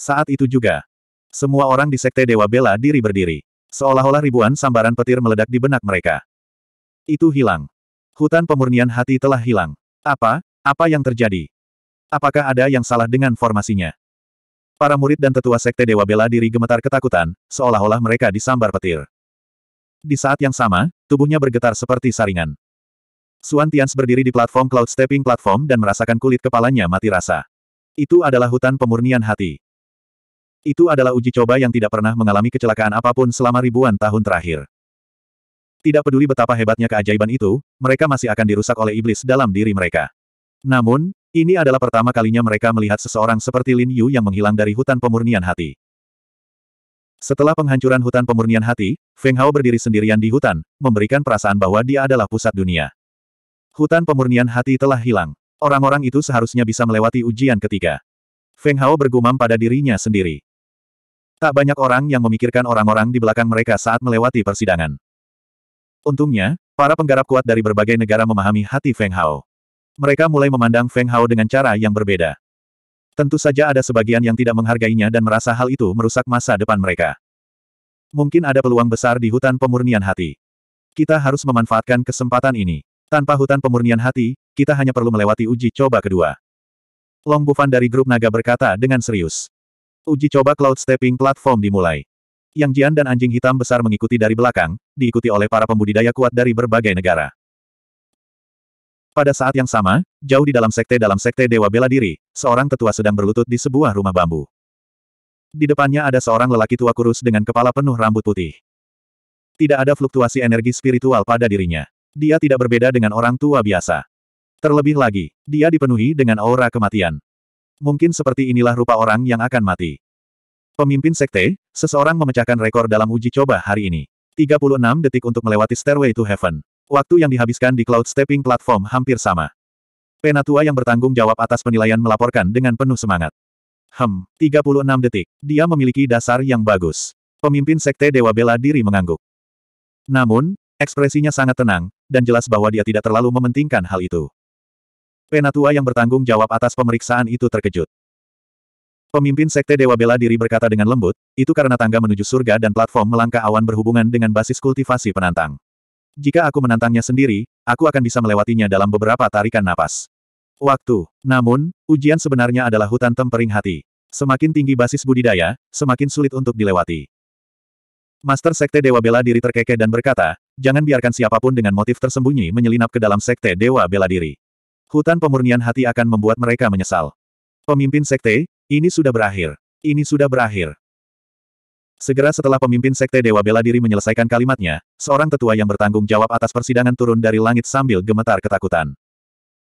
Saat itu juga, semua orang di Sekte Dewa Bela Diri berdiri. Seolah-olah ribuan sambaran petir meledak di benak mereka. Itu hilang. Hutan pemurnian hati telah hilang. Apa? Apa yang terjadi? Apakah ada yang salah dengan formasinya? Para murid dan tetua Sekte Dewa Bela Diri gemetar ketakutan, seolah-olah mereka disambar petir. Di saat yang sama, tubuhnya bergetar seperti saringan. Suan Tians berdiri di platform Cloud Stepping Platform dan merasakan kulit kepalanya mati rasa. Itu adalah hutan pemurnian hati. Itu adalah uji coba yang tidak pernah mengalami kecelakaan apapun selama ribuan tahun terakhir. Tidak peduli betapa hebatnya keajaiban itu, mereka masih akan dirusak oleh iblis dalam diri mereka. Namun, ini adalah pertama kalinya mereka melihat seseorang seperti Lin Yu yang menghilang dari hutan pemurnian hati. Setelah penghancuran hutan pemurnian hati, Feng Hao berdiri sendirian di hutan, memberikan perasaan bahwa dia adalah pusat dunia. Hutan pemurnian hati telah hilang. Orang-orang itu seharusnya bisa melewati ujian ketiga. Feng Hao bergumam pada dirinya sendiri. Tak banyak orang yang memikirkan orang-orang di belakang mereka saat melewati persidangan. Untungnya, para penggarap kuat dari berbagai negara memahami hati Feng Hao. Mereka mulai memandang Feng Hao dengan cara yang berbeda. Tentu saja ada sebagian yang tidak menghargainya dan merasa hal itu merusak masa depan mereka. Mungkin ada peluang besar di hutan pemurnian hati. Kita harus memanfaatkan kesempatan ini. Tanpa hutan pemurnian hati, kita hanya perlu melewati uji coba kedua. Long Bufan dari grup naga berkata dengan serius. Uji coba cloud stepping platform dimulai. Yang Jian dan anjing hitam besar mengikuti dari belakang, diikuti oleh para pembudidaya kuat dari berbagai negara. Pada saat yang sama, jauh di dalam sekte dalam sekte Dewa Bela Diri, seorang tetua sedang berlutut di sebuah rumah bambu. Di depannya ada seorang lelaki tua kurus dengan kepala penuh rambut putih. Tidak ada fluktuasi energi spiritual pada dirinya. Dia tidak berbeda dengan orang tua biasa. Terlebih lagi, dia dipenuhi dengan aura kematian. Mungkin seperti inilah rupa orang yang akan mati. Pemimpin sekte, seseorang memecahkan rekor dalam uji coba hari ini. 36 detik untuk melewati Stairway to Heaven. Waktu yang dihabiskan di Cloud Stepping Platform hampir sama. Penatua yang bertanggung jawab atas penilaian melaporkan dengan penuh semangat. Hem, 36 detik. Dia memiliki dasar yang bagus. Pemimpin Sekte Dewa Bela Diri mengangguk. Namun, ekspresinya sangat tenang, dan jelas bahwa dia tidak terlalu mementingkan hal itu. Penatua yang bertanggung jawab atas pemeriksaan itu terkejut. Pemimpin Sekte Dewa Bela Diri berkata dengan lembut, itu karena tangga menuju surga dan platform melangkah awan berhubungan dengan basis kultivasi penantang. Jika aku menantangnya sendiri, aku akan bisa melewatinya dalam beberapa tarikan napas. Waktu. Namun, ujian sebenarnya adalah hutan tempering hati. Semakin tinggi basis budidaya, semakin sulit untuk dilewati. Master Sekte Dewa Bela Diri terkekeh dan berkata, jangan biarkan siapapun dengan motif tersembunyi menyelinap ke dalam Sekte Dewa Bela Diri. Hutan pemurnian hati akan membuat mereka menyesal. Pemimpin sekte, ini sudah berakhir. Ini sudah berakhir. Segera setelah pemimpin sekte Dewa Bela Diri menyelesaikan kalimatnya, seorang tetua yang bertanggung jawab atas persidangan turun dari langit sambil gemetar ketakutan.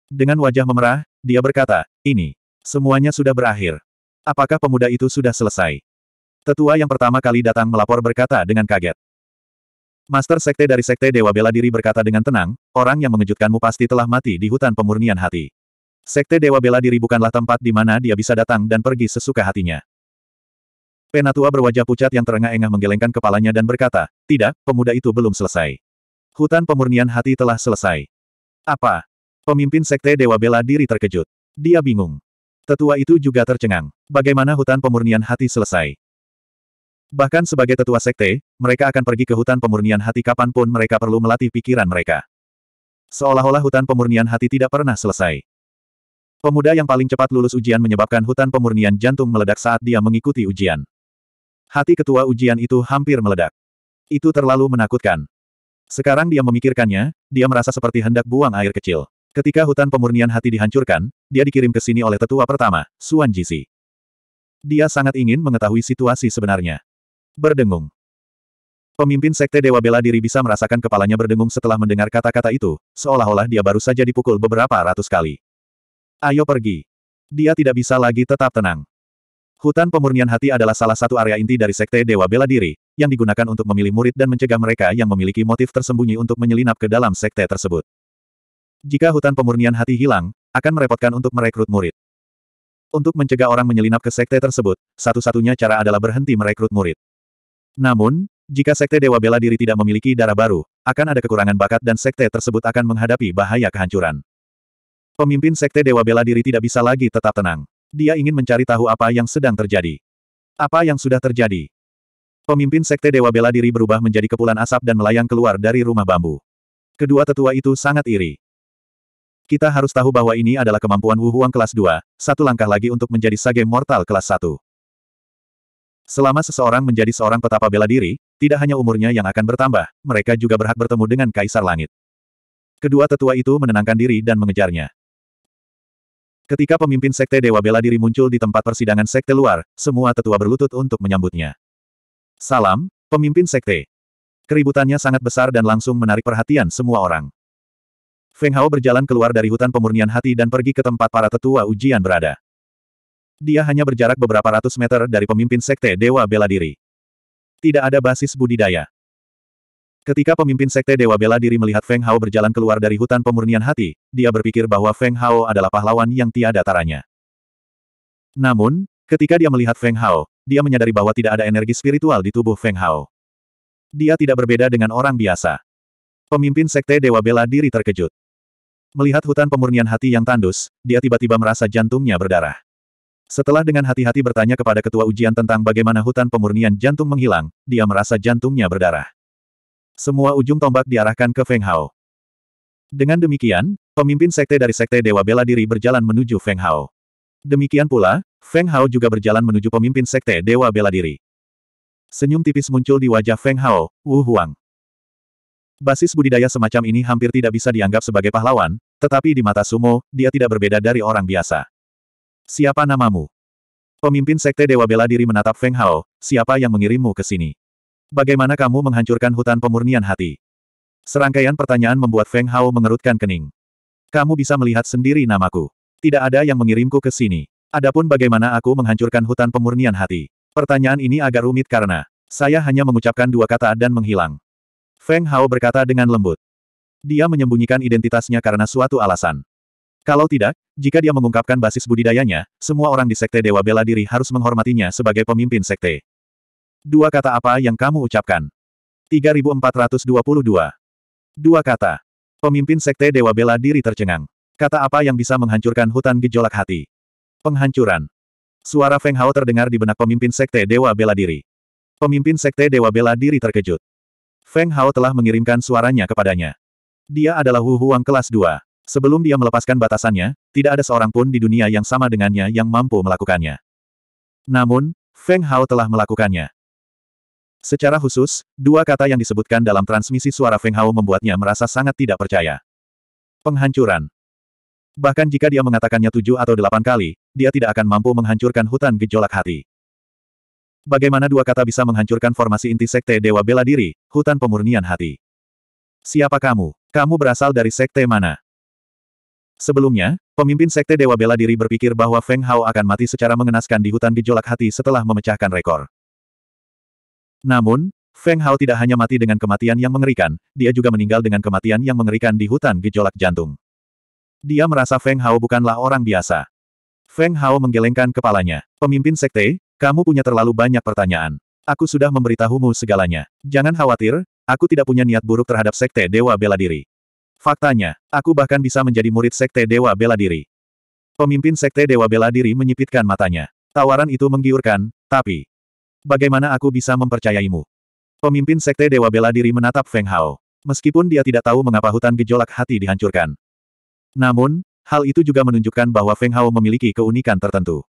Dengan wajah memerah, dia berkata, ini, semuanya sudah berakhir. Apakah pemuda itu sudah selesai? Tetua yang pertama kali datang melapor berkata dengan kaget. Master Sekte dari Sekte Dewa Bela Diri berkata dengan tenang, orang yang mengejutkanmu pasti telah mati di hutan pemurnian hati. Sekte Dewa Bela Diri bukanlah tempat di mana dia bisa datang dan pergi sesuka hatinya. Penatua berwajah pucat yang terengah-engah menggelengkan kepalanya dan berkata, tidak, pemuda itu belum selesai. Hutan pemurnian hati telah selesai. Apa? Pemimpin Sekte Dewa Bela Diri terkejut. Dia bingung. Tetua itu juga tercengang. Bagaimana hutan pemurnian hati selesai? Bahkan sebagai tetua sekte, mereka akan pergi ke hutan pemurnian hati kapanpun mereka perlu melatih pikiran mereka. Seolah-olah hutan pemurnian hati tidak pernah selesai. Pemuda yang paling cepat lulus ujian menyebabkan hutan pemurnian jantung meledak saat dia mengikuti ujian. Hati ketua ujian itu hampir meledak. Itu terlalu menakutkan. Sekarang dia memikirkannya, dia merasa seperti hendak buang air kecil. Ketika hutan pemurnian hati dihancurkan, dia dikirim ke sini oleh tetua pertama, Suan Jisi. Dia sangat ingin mengetahui situasi sebenarnya. Berdengung. Pemimpin Sekte Dewa Bela Diri bisa merasakan kepalanya berdengung setelah mendengar kata-kata itu, seolah-olah dia baru saja dipukul beberapa ratus kali. Ayo pergi. Dia tidak bisa lagi tetap tenang. Hutan pemurnian hati adalah salah satu area inti dari Sekte Dewa Bela Diri, yang digunakan untuk memilih murid dan mencegah mereka yang memiliki motif tersembunyi untuk menyelinap ke dalam sekte tersebut. Jika hutan pemurnian hati hilang, akan merepotkan untuk merekrut murid. Untuk mencegah orang menyelinap ke sekte tersebut, satu-satunya cara adalah berhenti merekrut murid. Namun, jika sekte Dewa Bela Diri tidak memiliki darah baru, akan ada kekurangan bakat dan sekte tersebut akan menghadapi bahaya kehancuran. Pemimpin Sekte Dewa Bela Diri tidak bisa lagi tetap tenang. Dia ingin mencari tahu apa yang sedang terjadi. Apa yang sudah terjadi? Pemimpin Sekte Dewa Bela Diri berubah menjadi kepulan asap dan melayang keluar dari rumah bambu. Kedua tetua itu sangat iri. Kita harus tahu bahwa ini adalah kemampuan Wu Huang kelas 2, satu langkah lagi untuk menjadi sage mortal kelas 1. Selama seseorang menjadi seorang petapa bela diri, tidak hanya umurnya yang akan bertambah, mereka juga berhak bertemu dengan Kaisar Langit. Kedua tetua itu menenangkan diri dan mengejarnya. Ketika pemimpin Sekte Dewa Bela Diri muncul di tempat persidangan Sekte luar, semua tetua berlutut untuk menyambutnya. Salam, pemimpin Sekte. Keributannya sangat besar dan langsung menarik perhatian semua orang. Feng Hao berjalan keluar dari hutan pemurnian hati dan pergi ke tempat para tetua ujian berada. Dia hanya berjarak beberapa ratus meter dari pemimpin Sekte Dewa Bela Diri. Tidak ada basis budidaya. Ketika pemimpin sekte Dewa Bela Diri melihat Feng Hao berjalan keluar dari hutan pemurnian hati, dia berpikir bahwa Feng Hao adalah pahlawan yang tiada taranya. Namun, ketika dia melihat Feng Hao, dia menyadari bahwa tidak ada energi spiritual di tubuh Feng Hao. Dia tidak berbeda dengan orang biasa. Pemimpin sekte Dewa Bela Diri terkejut. Melihat hutan pemurnian hati yang tandus, dia tiba-tiba merasa jantungnya berdarah. Setelah dengan hati-hati bertanya kepada ketua ujian tentang bagaimana hutan pemurnian jantung menghilang, dia merasa jantungnya berdarah. Semua ujung tombak diarahkan ke Feng Hao. Dengan demikian, pemimpin sekte dari sekte Dewa Bela Diri berjalan menuju Feng Hao. Demikian pula, Feng Hao juga berjalan menuju pemimpin sekte Dewa Bela Diri. Senyum tipis muncul di wajah Feng Hao, Wu Huang. Basis budidaya semacam ini hampir tidak bisa dianggap sebagai pahlawan, tetapi di mata Sumo, dia tidak berbeda dari orang biasa. Siapa namamu? Pemimpin sekte Dewa Bela Diri menatap Feng Hao, siapa yang mengirimmu ke sini? Bagaimana kamu menghancurkan hutan pemurnian hati? Serangkaian pertanyaan membuat Feng Hao mengerutkan kening. Kamu bisa melihat sendiri namaku. Tidak ada yang mengirimku ke sini. Adapun bagaimana aku menghancurkan hutan pemurnian hati. Pertanyaan ini agak rumit karena saya hanya mengucapkan dua kata dan menghilang. Feng Hao berkata dengan lembut. Dia menyembunyikan identitasnya karena suatu alasan. Kalau tidak, jika dia mengungkapkan basis budidayanya, semua orang di Sekte Dewa Bela Diri harus menghormatinya sebagai pemimpin Sekte. Dua kata apa yang kamu ucapkan? 3422. Dua kata. Pemimpin Sekte Dewa Bela Diri tercengang. Kata apa yang bisa menghancurkan hutan gejolak hati? Penghancuran. Suara Feng Hao terdengar di benak pemimpin Sekte Dewa Bela Diri. Pemimpin Sekte Dewa Bela Diri terkejut. Feng Hao telah mengirimkan suaranya kepadanya. Dia adalah Hu Huang kelas 2. Sebelum dia melepaskan batasannya, tidak ada seorang pun di dunia yang sama dengannya yang mampu melakukannya. Namun, Feng Hao telah melakukannya. Secara khusus, dua kata yang disebutkan dalam transmisi suara Feng Hao membuatnya merasa sangat tidak percaya. Penghancuran. Bahkan jika dia mengatakannya tujuh atau delapan kali, dia tidak akan mampu menghancurkan hutan gejolak hati. Bagaimana dua kata bisa menghancurkan formasi inti sekte Dewa Bela Diri, hutan pemurnian hati? Siapa kamu? Kamu berasal dari sekte mana? Sebelumnya, pemimpin sekte Dewa Bela Diri berpikir bahwa Feng Hao akan mati secara mengenaskan di hutan gejolak hati setelah memecahkan rekor. Namun, Feng Hao tidak hanya mati dengan kematian yang mengerikan, dia juga meninggal dengan kematian yang mengerikan di hutan gejolak jantung. Dia merasa Feng Hao bukanlah orang biasa. Feng Hao menggelengkan kepalanya. Pemimpin sekte, kamu punya terlalu banyak pertanyaan. Aku sudah memberitahumu segalanya. Jangan khawatir, aku tidak punya niat buruk terhadap sekte Dewa Bela Diri. Faktanya, aku bahkan bisa menjadi murid sekte Dewa Bela Diri. Pemimpin sekte Dewa Bela Diri menyipitkan matanya. Tawaran itu menggiurkan, tapi Bagaimana aku bisa mempercayaimu? Pemimpin Sekte Dewa Bela Diri menatap Feng Hao. Meskipun dia tidak tahu mengapa hutan gejolak hati dihancurkan. Namun, hal itu juga menunjukkan bahwa Feng Hao memiliki keunikan tertentu.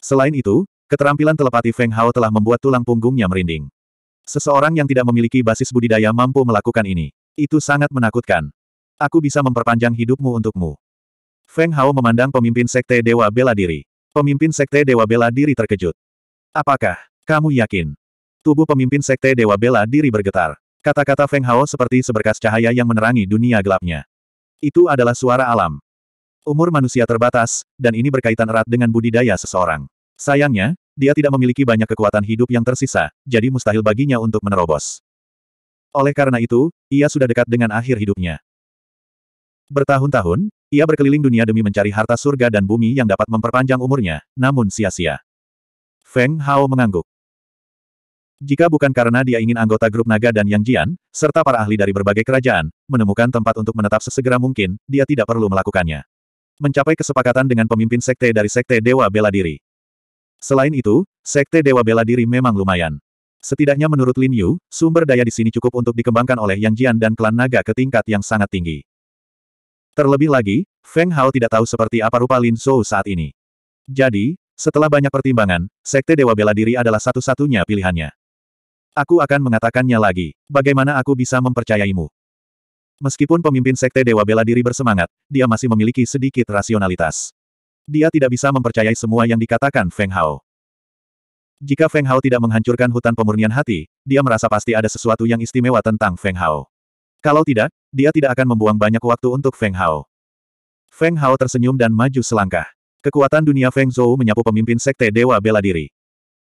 Selain itu, keterampilan telepati Feng Hao telah membuat tulang punggungnya merinding. Seseorang yang tidak memiliki basis budidaya mampu melakukan ini. Itu sangat menakutkan. Aku bisa memperpanjang hidupmu untukmu. Feng Hao memandang pemimpin Sekte Dewa Bela Diri. Pemimpin Sekte Dewa Bela Diri terkejut. Apakah kamu yakin? Tubuh pemimpin sekte Dewa Bela diri bergetar. Kata-kata Feng Hao seperti seberkas cahaya yang menerangi dunia gelapnya. Itu adalah suara alam. Umur manusia terbatas, dan ini berkaitan erat dengan budidaya seseorang. Sayangnya, dia tidak memiliki banyak kekuatan hidup yang tersisa, jadi mustahil baginya untuk menerobos. Oleh karena itu, ia sudah dekat dengan akhir hidupnya. Bertahun-tahun, ia berkeliling dunia demi mencari harta surga dan bumi yang dapat memperpanjang umurnya, namun sia-sia. Feng Hao mengangguk. Jika bukan karena dia ingin anggota grup naga dan Yang Jian, serta para ahli dari berbagai kerajaan, menemukan tempat untuk menetap sesegera mungkin, dia tidak perlu melakukannya. Mencapai kesepakatan dengan pemimpin sekte dari sekte Dewa Bela Diri. Selain itu, sekte Dewa Bela Diri memang lumayan. Setidaknya menurut Lin Yu, sumber daya di sini cukup untuk dikembangkan oleh Yang Jian dan klan naga ke tingkat yang sangat tinggi. Terlebih lagi, Feng Hao tidak tahu seperti apa rupa Lin Zhou saat ini. Jadi, setelah banyak pertimbangan, Sekte Dewa Bela Diri adalah satu-satunya pilihannya. Aku akan mengatakannya lagi, bagaimana aku bisa mempercayaimu? Meskipun pemimpin Sekte Dewa Bela Diri bersemangat, dia masih memiliki sedikit rasionalitas. Dia tidak bisa mempercayai semua yang dikatakan Feng Hao. Jika Feng Hao tidak menghancurkan hutan pemurnian hati, dia merasa pasti ada sesuatu yang istimewa tentang Feng Hao. Kalau tidak, dia tidak akan membuang banyak waktu untuk Feng Hao. Feng Hao tersenyum dan maju selangkah. Kekuatan dunia Feng Zhou menyapu pemimpin Sekte Dewa Bela Diri.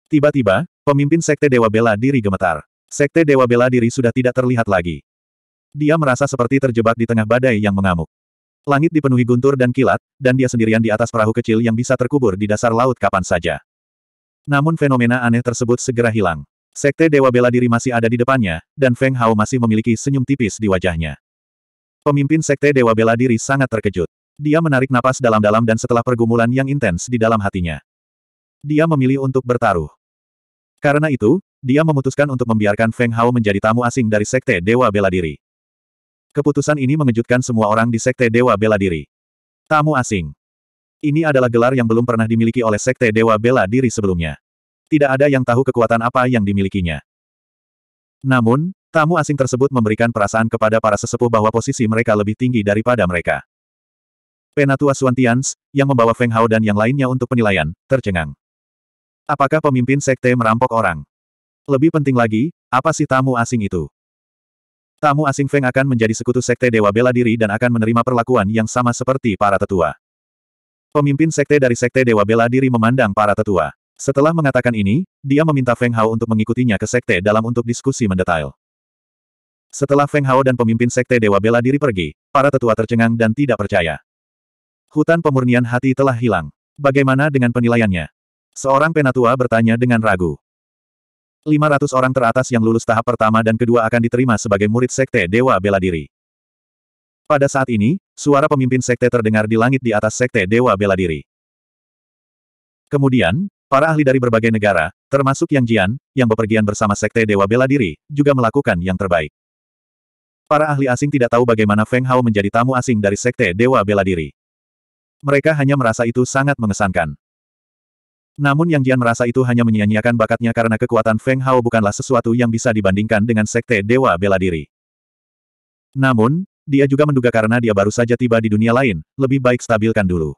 Tiba-tiba, pemimpin Sekte Dewa Bela Diri gemetar. Sekte Dewa Bela Diri sudah tidak terlihat lagi. Dia merasa seperti terjebak di tengah badai yang mengamuk. Langit dipenuhi guntur dan kilat, dan dia sendirian di atas perahu kecil yang bisa terkubur di dasar laut kapan saja. Namun fenomena aneh tersebut segera hilang. Sekte Dewa Bela Diri masih ada di depannya, dan Feng Hao masih memiliki senyum tipis di wajahnya. Pemimpin Sekte Dewa Bela Diri sangat terkejut. Dia menarik napas dalam-dalam dan setelah pergumulan yang intens di dalam hatinya. Dia memilih untuk bertaruh. Karena itu, dia memutuskan untuk membiarkan Feng Hao menjadi tamu asing dari Sekte Dewa Bela Diri. Keputusan ini mengejutkan semua orang di Sekte Dewa Bela Diri. Tamu asing. Ini adalah gelar yang belum pernah dimiliki oleh Sekte Dewa Bela Diri sebelumnya. Tidak ada yang tahu kekuatan apa yang dimilikinya. Namun, tamu asing tersebut memberikan perasaan kepada para sesepuh bahwa posisi mereka lebih tinggi daripada mereka. Penatua Suantians, yang membawa Feng Hao dan yang lainnya untuk penilaian, tercengang. Apakah pemimpin sekte merampok orang? Lebih penting lagi, apa sih tamu asing itu? Tamu asing Feng akan menjadi sekutu sekte Dewa Bela Diri dan akan menerima perlakuan yang sama seperti para tetua. Pemimpin sekte dari sekte Dewa Bela Diri memandang para tetua. Setelah mengatakan ini, dia meminta Feng Hao untuk mengikutinya ke sekte dalam untuk diskusi mendetail. Setelah Feng Hao dan pemimpin sekte Dewa Bela Diri pergi, para tetua tercengang dan tidak percaya. Hutan pemurnian hati telah hilang. Bagaimana dengan penilaiannya? Seorang penatua bertanya dengan ragu. 500 orang teratas yang lulus tahap pertama dan kedua akan diterima sebagai murid Sekte Dewa Bela Diri. Pada saat ini, suara pemimpin Sekte terdengar di langit di atas Sekte Dewa Bela Diri. Kemudian, para ahli dari berbagai negara, termasuk Yang Jian, yang bepergian bersama Sekte Dewa Bela Diri, juga melakukan yang terbaik. Para ahli asing tidak tahu bagaimana Feng Hao menjadi tamu asing dari Sekte Dewa Bela Diri. Mereka hanya merasa itu sangat mengesankan. Namun Yang Jian merasa itu hanya menyia-nyiakan bakatnya karena kekuatan Feng Hao bukanlah sesuatu yang bisa dibandingkan dengan sekte Dewa Bela Diri. Namun, dia juga menduga karena dia baru saja tiba di dunia lain, lebih baik stabilkan dulu.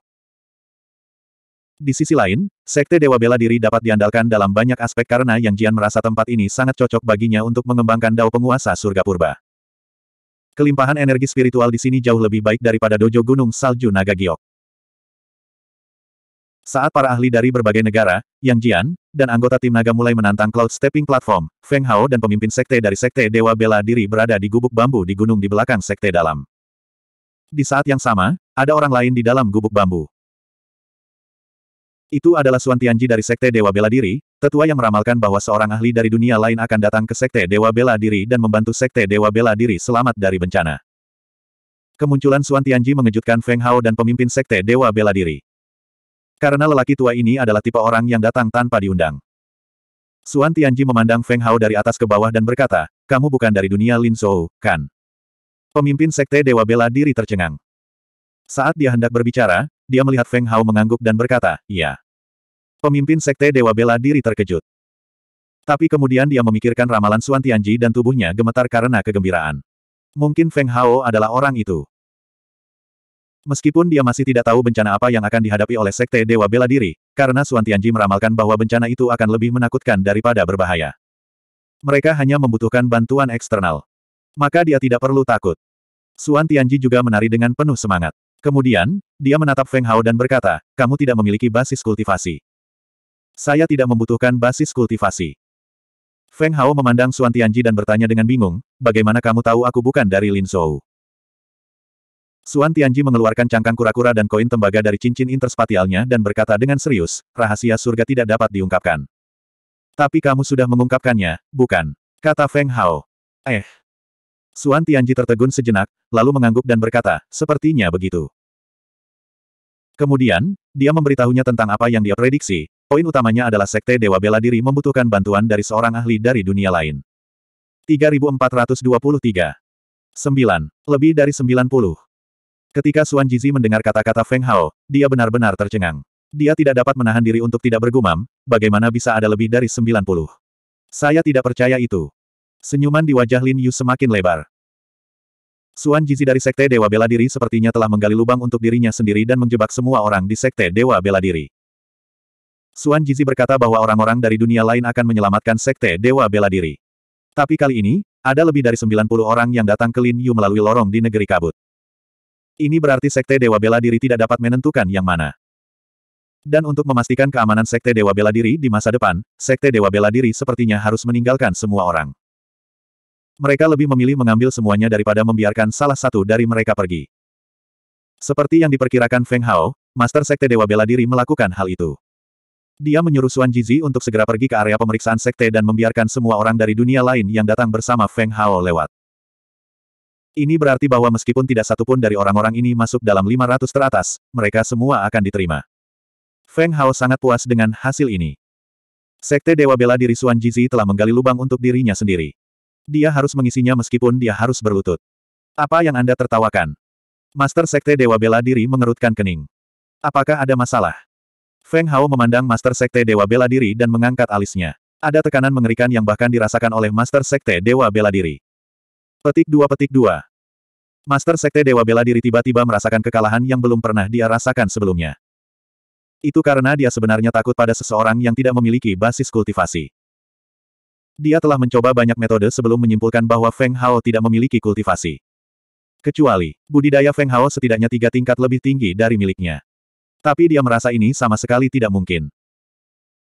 Di sisi lain, sekte Dewa Bela Diri dapat diandalkan dalam banyak aspek karena Yang Jian merasa tempat ini sangat cocok baginya untuk mengembangkan dao penguasa surga purba. Kelimpahan energi spiritual di sini jauh lebih baik daripada dojo gunung salju naga giok. Saat para ahli dari berbagai negara, Yang Jian, dan anggota tim naga mulai menantang Cloud Stepping Platform, Feng Hao dan pemimpin sekte dari sekte Dewa Bela Diri berada di gubuk bambu di gunung di belakang sekte dalam. Di saat yang sama, ada orang lain di dalam gubuk bambu. Itu adalah Suan Tianji dari sekte Dewa Bela Diri, tetua yang meramalkan bahwa seorang ahli dari dunia lain akan datang ke sekte Dewa Bela Diri dan membantu sekte Dewa Bela Diri selamat dari bencana. Kemunculan Suan Tianji mengejutkan Feng Hao dan pemimpin sekte Dewa Bela Diri. Karena lelaki tua ini adalah tipe orang yang datang tanpa diundang. Suan Tianji memandang Feng Hao dari atas ke bawah dan berkata, kamu bukan dari dunia Lin Zhou, kan? Pemimpin Sekte Dewa Bela Diri tercengang. Saat dia hendak berbicara, dia melihat Feng Hao mengangguk dan berkata, iya. Pemimpin Sekte Dewa Bela Diri terkejut. Tapi kemudian dia memikirkan ramalan Suan Tianji dan tubuhnya gemetar karena kegembiraan. Mungkin Feng Hao adalah orang itu. Meskipun dia masih tidak tahu bencana apa yang akan dihadapi oleh Sekte Dewa Bela Diri, karena Suan Tianji meramalkan bahwa bencana itu akan lebih menakutkan daripada berbahaya. Mereka hanya membutuhkan bantuan eksternal. Maka dia tidak perlu takut. Suan Tianji juga menari dengan penuh semangat. Kemudian, dia menatap Feng Hao dan berkata, kamu tidak memiliki basis kultivasi. Saya tidak membutuhkan basis kultivasi. Feng Hao memandang Suan Tianji dan bertanya dengan bingung, bagaimana kamu tahu aku bukan dari Lin Zhou? Suan Tianji mengeluarkan cangkang kura-kura dan koin tembaga dari cincin interspatialnya dan berkata dengan serius, rahasia surga tidak dapat diungkapkan. Tapi kamu sudah mengungkapkannya, bukan? Kata Feng Hao. Eh. Suan Tianji tertegun sejenak, lalu mengangguk dan berkata, sepertinya begitu. Kemudian, dia memberitahunya tentang apa yang dia prediksi, poin utamanya adalah Sekte Dewa Bela Diri membutuhkan bantuan dari seorang ahli dari dunia lain. 3423 9. Lebih dari 90. Ketika Suan Jizi mendengar kata-kata Feng Hao, dia benar-benar tercengang. Dia tidak dapat menahan diri untuk tidak bergumam, bagaimana bisa ada lebih dari 90. Saya tidak percaya itu. Senyuman di wajah Lin Yu semakin lebar. Suan Jizi dari Sekte Dewa Bela Diri sepertinya telah menggali lubang untuk dirinya sendiri dan menjebak semua orang di Sekte Dewa Bela Diri. Suan Jizi berkata bahwa orang-orang dari dunia lain akan menyelamatkan Sekte Dewa Bela Diri. Tapi kali ini, ada lebih dari 90 orang yang datang ke Lin Yu melalui lorong di negeri kabut. Ini berarti Sekte Dewa Bela Diri tidak dapat menentukan yang mana. Dan untuk memastikan keamanan Sekte Dewa Bela Diri di masa depan, Sekte Dewa Bela Diri sepertinya harus meninggalkan semua orang. Mereka lebih memilih mengambil semuanya daripada membiarkan salah satu dari mereka pergi. Seperti yang diperkirakan Feng Hao, Master Sekte Dewa Bela Diri melakukan hal itu. Dia menyuruh Xuan Jizi untuk segera pergi ke area pemeriksaan sekte dan membiarkan semua orang dari dunia lain yang datang bersama Feng Hao lewat. Ini berarti bahwa meskipun tidak satupun dari orang-orang ini masuk dalam 500 teratas, mereka semua akan diterima. Feng Hao sangat puas dengan hasil ini. Sekte Dewa Bela Diri Suan Jizi telah menggali lubang untuk dirinya sendiri. Dia harus mengisinya meskipun dia harus berlutut. Apa yang Anda tertawakan? Master Sekte Dewa Bela Diri mengerutkan kening. Apakah ada masalah? Feng Hao memandang Master Sekte Dewa Bela Diri dan mengangkat alisnya. Ada tekanan mengerikan yang bahkan dirasakan oleh Master Sekte Dewa Bela Diri. Petik 2 Petik 2 Master Sekte Dewa Bela Diri tiba-tiba merasakan kekalahan yang belum pernah dia rasakan sebelumnya. Itu karena dia sebenarnya takut pada seseorang yang tidak memiliki basis kultivasi. Dia telah mencoba banyak metode sebelum menyimpulkan bahwa Feng Hao tidak memiliki kultivasi. Kecuali, budidaya Feng Hao setidaknya tiga tingkat lebih tinggi dari miliknya. Tapi dia merasa ini sama sekali tidak mungkin.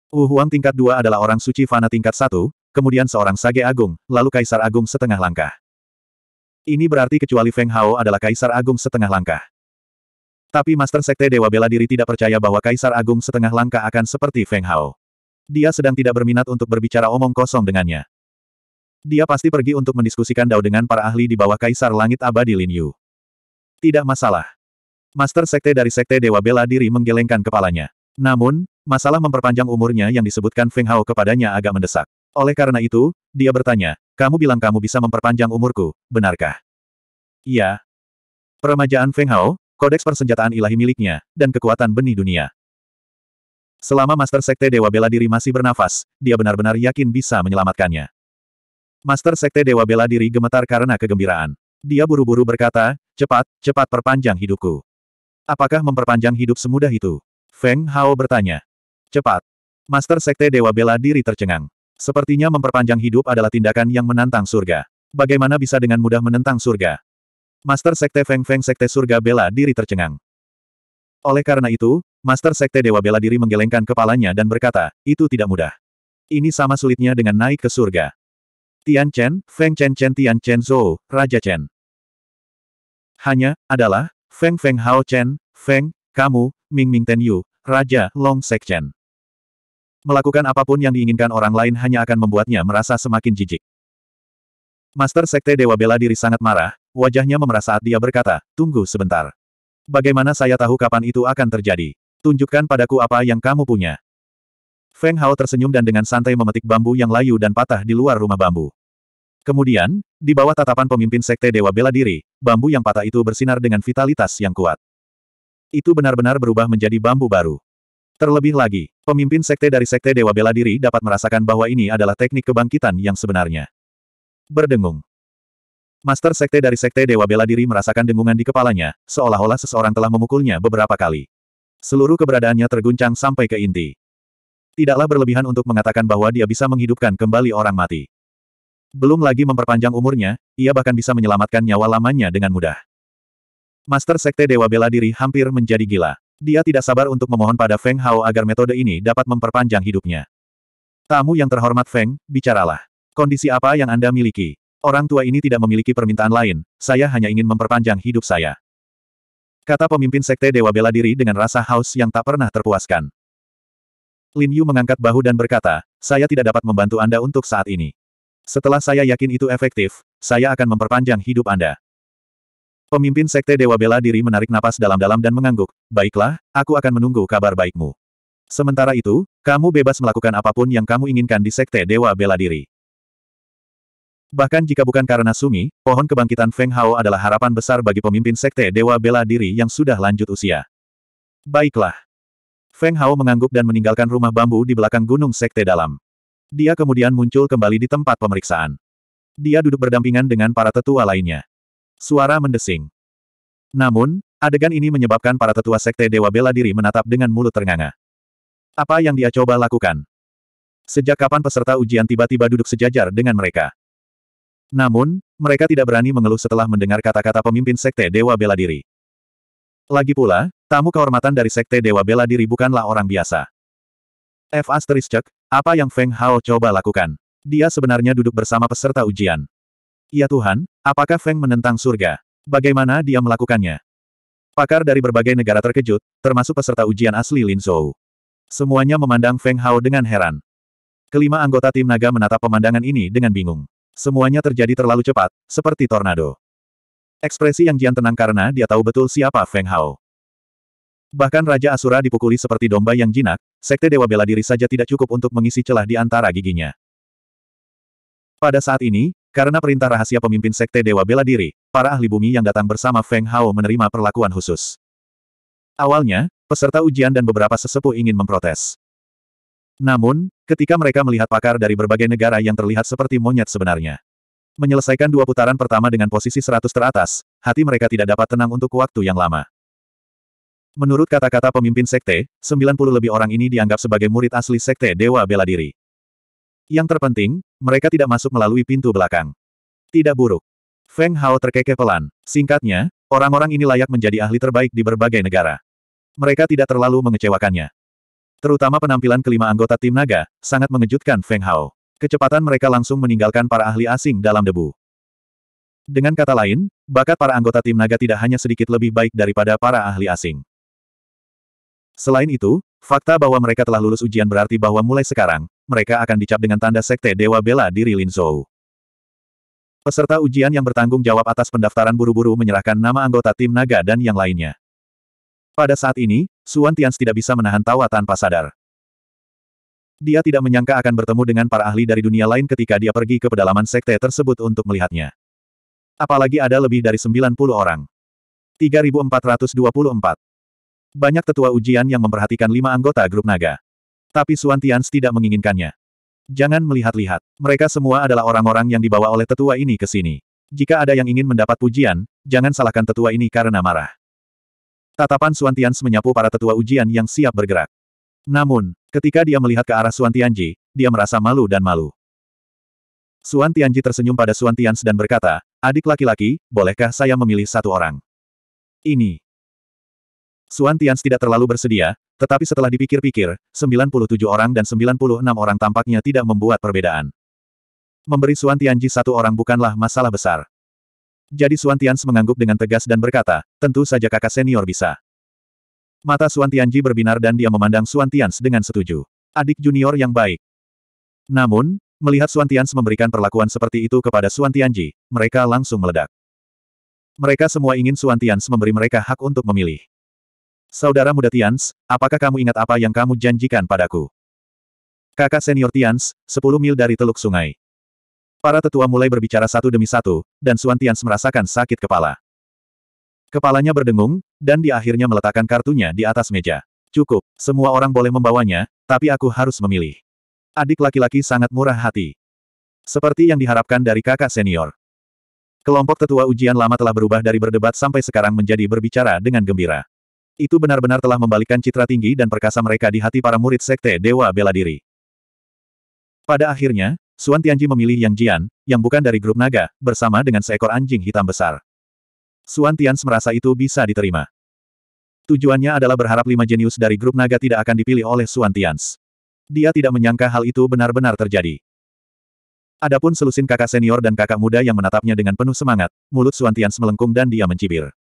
Wu Huang tingkat dua adalah orang suci Fana tingkat satu, kemudian seorang Sage Agung, lalu Kaisar Agung setengah langkah. Ini berarti kecuali Feng Hao adalah Kaisar Agung setengah langkah. Tapi Master Sekte Dewa Bela Diri tidak percaya bahwa Kaisar Agung setengah langkah akan seperti Feng Hao. Dia sedang tidak berminat untuk berbicara omong kosong dengannya. Dia pasti pergi untuk mendiskusikan Dao dengan para ahli di bawah Kaisar Langit Abadi Lin Yu. Tidak masalah. Master Sekte dari Sekte Dewa Bela Diri menggelengkan kepalanya. Namun, masalah memperpanjang umurnya yang disebutkan Feng Hao kepadanya agak mendesak. Oleh karena itu, dia bertanya, kamu bilang kamu bisa memperpanjang umurku, benarkah? Iya. Peremajaan Feng Hao, kodeks persenjataan ilahi miliknya, dan kekuatan benih dunia. Selama Master Sekte Dewa Bela Diri masih bernafas, dia benar-benar yakin bisa menyelamatkannya. Master Sekte Dewa Bela Diri gemetar karena kegembiraan. Dia buru-buru berkata, cepat, cepat perpanjang hidupku. Apakah memperpanjang hidup semudah itu? Feng Hao bertanya. Cepat. Master Sekte Dewa Bela Diri tercengang. Sepertinya memperpanjang hidup adalah tindakan yang menantang surga. Bagaimana bisa dengan mudah menentang surga? Master Sekte Feng Feng Sekte Surga Bela Diri tercengang. Oleh karena itu, Master Sekte Dewa Bela Diri menggelengkan kepalanya dan berkata, itu tidak mudah. Ini sama sulitnya dengan naik ke surga. Tian Chen, Feng Chen Chen Tian Chen Zhou, Raja Chen. Hanya, adalah, Feng Feng Hao Chen, Feng, kamu, Ming Ming Ten Yu, Raja Long Sek Chen. Melakukan apapun yang diinginkan orang lain hanya akan membuatnya merasa semakin jijik. Master Sekte Dewa Bela Diri sangat marah, wajahnya memerah saat dia berkata, tunggu sebentar. Bagaimana saya tahu kapan itu akan terjadi? Tunjukkan padaku apa yang kamu punya. Feng Hao tersenyum dan dengan santai memetik bambu yang layu dan patah di luar rumah bambu. Kemudian, di bawah tatapan pemimpin Sekte Dewa Bela Diri, bambu yang patah itu bersinar dengan vitalitas yang kuat. Itu benar-benar berubah menjadi bambu baru. Terlebih lagi, pemimpin sekte dari sekte Dewa Bela Diri dapat merasakan bahwa ini adalah teknik kebangkitan yang sebenarnya. Berdengung. Master sekte dari sekte Dewa Bela Diri merasakan dengungan di kepalanya, seolah-olah seseorang telah memukulnya beberapa kali. Seluruh keberadaannya terguncang sampai ke inti. Tidaklah berlebihan untuk mengatakan bahwa dia bisa menghidupkan kembali orang mati. Belum lagi memperpanjang umurnya, ia bahkan bisa menyelamatkan nyawa lamanya dengan mudah. Master Sekte Dewa Bela Diri hampir menjadi gila. Dia tidak sabar untuk memohon pada Feng Hao agar metode ini dapat memperpanjang hidupnya. Tamu yang terhormat Feng, bicaralah. Kondisi apa yang Anda miliki? Orang tua ini tidak memiliki permintaan lain, saya hanya ingin memperpanjang hidup saya. Kata pemimpin sekte Dewa Bela Diri dengan rasa haus yang tak pernah terpuaskan. Lin Yu mengangkat bahu dan berkata, saya tidak dapat membantu Anda untuk saat ini. Setelah saya yakin itu efektif, saya akan memperpanjang hidup Anda. Pemimpin Sekte Dewa Bela Diri menarik napas dalam-dalam dan mengangguk, baiklah, aku akan menunggu kabar baikmu. Sementara itu, kamu bebas melakukan apapun yang kamu inginkan di Sekte Dewa Bela Diri. Bahkan jika bukan karena Sumi, pohon kebangkitan Feng Hao adalah harapan besar bagi pemimpin Sekte Dewa Bela Diri yang sudah lanjut usia. Baiklah. Feng Hao mengangguk dan meninggalkan rumah bambu di belakang gunung Sekte Dalam. Dia kemudian muncul kembali di tempat pemeriksaan. Dia duduk berdampingan dengan para tetua lainnya. Suara mendesing. Namun, adegan ini menyebabkan para tetua sekte Dewa Bela Diri menatap dengan mulut ternganga. Apa yang dia coba lakukan? Sejak kapan peserta ujian tiba-tiba duduk sejajar dengan mereka? Namun, mereka tidak berani mengeluh setelah mendengar kata-kata pemimpin sekte Dewa Bela Diri. Lagi pula, tamu kehormatan dari sekte Dewa Bela Diri bukanlah orang biasa. F. Asterisk, apa yang Feng Hao coba lakukan? Dia sebenarnya duduk bersama peserta ujian. Ya Tuhan, apakah Feng menentang surga? Bagaimana dia melakukannya? Pakar dari berbagai negara terkejut, termasuk peserta ujian asli Lin Zhou. Semuanya memandang Feng Hao dengan heran. Kelima anggota tim naga menatap pemandangan ini dengan bingung. Semuanya terjadi terlalu cepat, seperti tornado. Ekspresi Yang Jian tenang karena dia tahu betul siapa Feng Hao. Bahkan Raja Asura dipukuli seperti domba yang jinak, sekte Dewa Bela Diri saja tidak cukup untuk mengisi celah di antara giginya. Pada saat ini, karena perintah rahasia pemimpin Sekte Dewa Bela Diri, para ahli bumi yang datang bersama Feng Hao menerima perlakuan khusus. Awalnya, peserta ujian dan beberapa sesepuh ingin memprotes. Namun, ketika mereka melihat pakar dari berbagai negara yang terlihat seperti monyet sebenarnya, menyelesaikan dua putaran pertama dengan posisi seratus teratas, hati mereka tidak dapat tenang untuk waktu yang lama. Menurut kata-kata pemimpin sekte, 90 lebih orang ini dianggap sebagai murid asli sekte Dewa Bela Diri. Yang terpenting, mereka tidak masuk melalui pintu belakang. Tidak buruk. Feng Hao terkekeh pelan. Singkatnya, orang-orang ini layak menjadi ahli terbaik di berbagai negara. Mereka tidak terlalu mengecewakannya. Terutama penampilan kelima anggota tim naga, sangat mengejutkan Feng Hao. Kecepatan mereka langsung meninggalkan para ahli asing dalam debu. Dengan kata lain, bakat para anggota tim naga tidak hanya sedikit lebih baik daripada para ahli asing. Selain itu, fakta bahwa mereka telah lulus ujian berarti bahwa mulai sekarang, mereka akan dicap dengan tanda sekte Dewa Bela Diri Lin Zhou. Peserta ujian yang bertanggung jawab atas pendaftaran buru-buru menyerahkan nama anggota tim naga dan yang lainnya. Pada saat ini, Suan Tians tidak bisa menahan tawa tanpa sadar. Dia tidak menyangka akan bertemu dengan para ahli dari dunia lain ketika dia pergi ke pedalaman sekte tersebut untuk melihatnya. Apalagi ada lebih dari 90 orang. 3424. Banyak tetua ujian yang memperhatikan lima anggota grup naga. Tapi Suan Tians tidak menginginkannya. Jangan melihat-lihat. Mereka semua adalah orang-orang yang dibawa oleh tetua ini ke sini. Jika ada yang ingin mendapat pujian, jangan salahkan tetua ini karena marah. Tatapan Suan Tians menyapu para tetua ujian yang siap bergerak. Namun, ketika dia melihat ke arah Suan Tianji, dia merasa malu dan malu. Suan Tianji tersenyum pada Suan Tians dan berkata, adik laki-laki, bolehkah saya memilih satu orang? Ini. Suan Tians tidak terlalu bersedia, tetapi setelah dipikir-pikir, 97 orang dan 96 orang tampaknya tidak membuat perbedaan. Memberi Suan Tianji satu orang bukanlah masalah besar. Jadi Suan Tians mengangguk dengan tegas dan berkata, tentu saja kakak senior bisa. Mata Suan Tianji berbinar dan dia memandang Suan Tians dengan setuju. Adik junior yang baik. Namun, melihat Suan Tians memberikan perlakuan seperti itu kepada Suan Tianji, mereka langsung meledak. Mereka semua ingin Suan Tians memberi mereka hak untuk memilih. Saudara muda Tians, apakah kamu ingat apa yang kamu janjikan padaku? Kakak senior Tians, 10 mil dari teluk sungai. Para tetua mulai berbicara satu demi satu, dan Suan Tians merasakan sakit kepala. Kepalanya berdengung, dan di akhirnya meletakkan kartunya di atas meja. Cukup, semua orang boleh membawanya, tapi aku harus memilih. Adik laki-laki sangat murah hati. Seperti yang diharapkan dari kakak senior. Kelompok tetua ujian lama telah berubah dari berdebat sampai sekarang menjadi berbicara dengan gembira. Itu benar-benar telah membalikkan citra tinggi dan perkasa mereka di hati para murid sekte Dewa Bela Diri. Pada akhirnya, Suan Tianji memilih Yang Jian, yang bukan dari grup naga, bersama dengan seekor anjing hitam besar. Suan merasa itu bisa diterima. Tujuannya adalah berharap lima jenius dari grup naga tidak akan dipilih oleh Suan Dia tidak menyangka hal itu benar-benar terjadi. Adapun selusin kakak senior dan kakak muda yang menatapnya dengan penuh semangat, mulut Suan melengkung dan dia mencibir.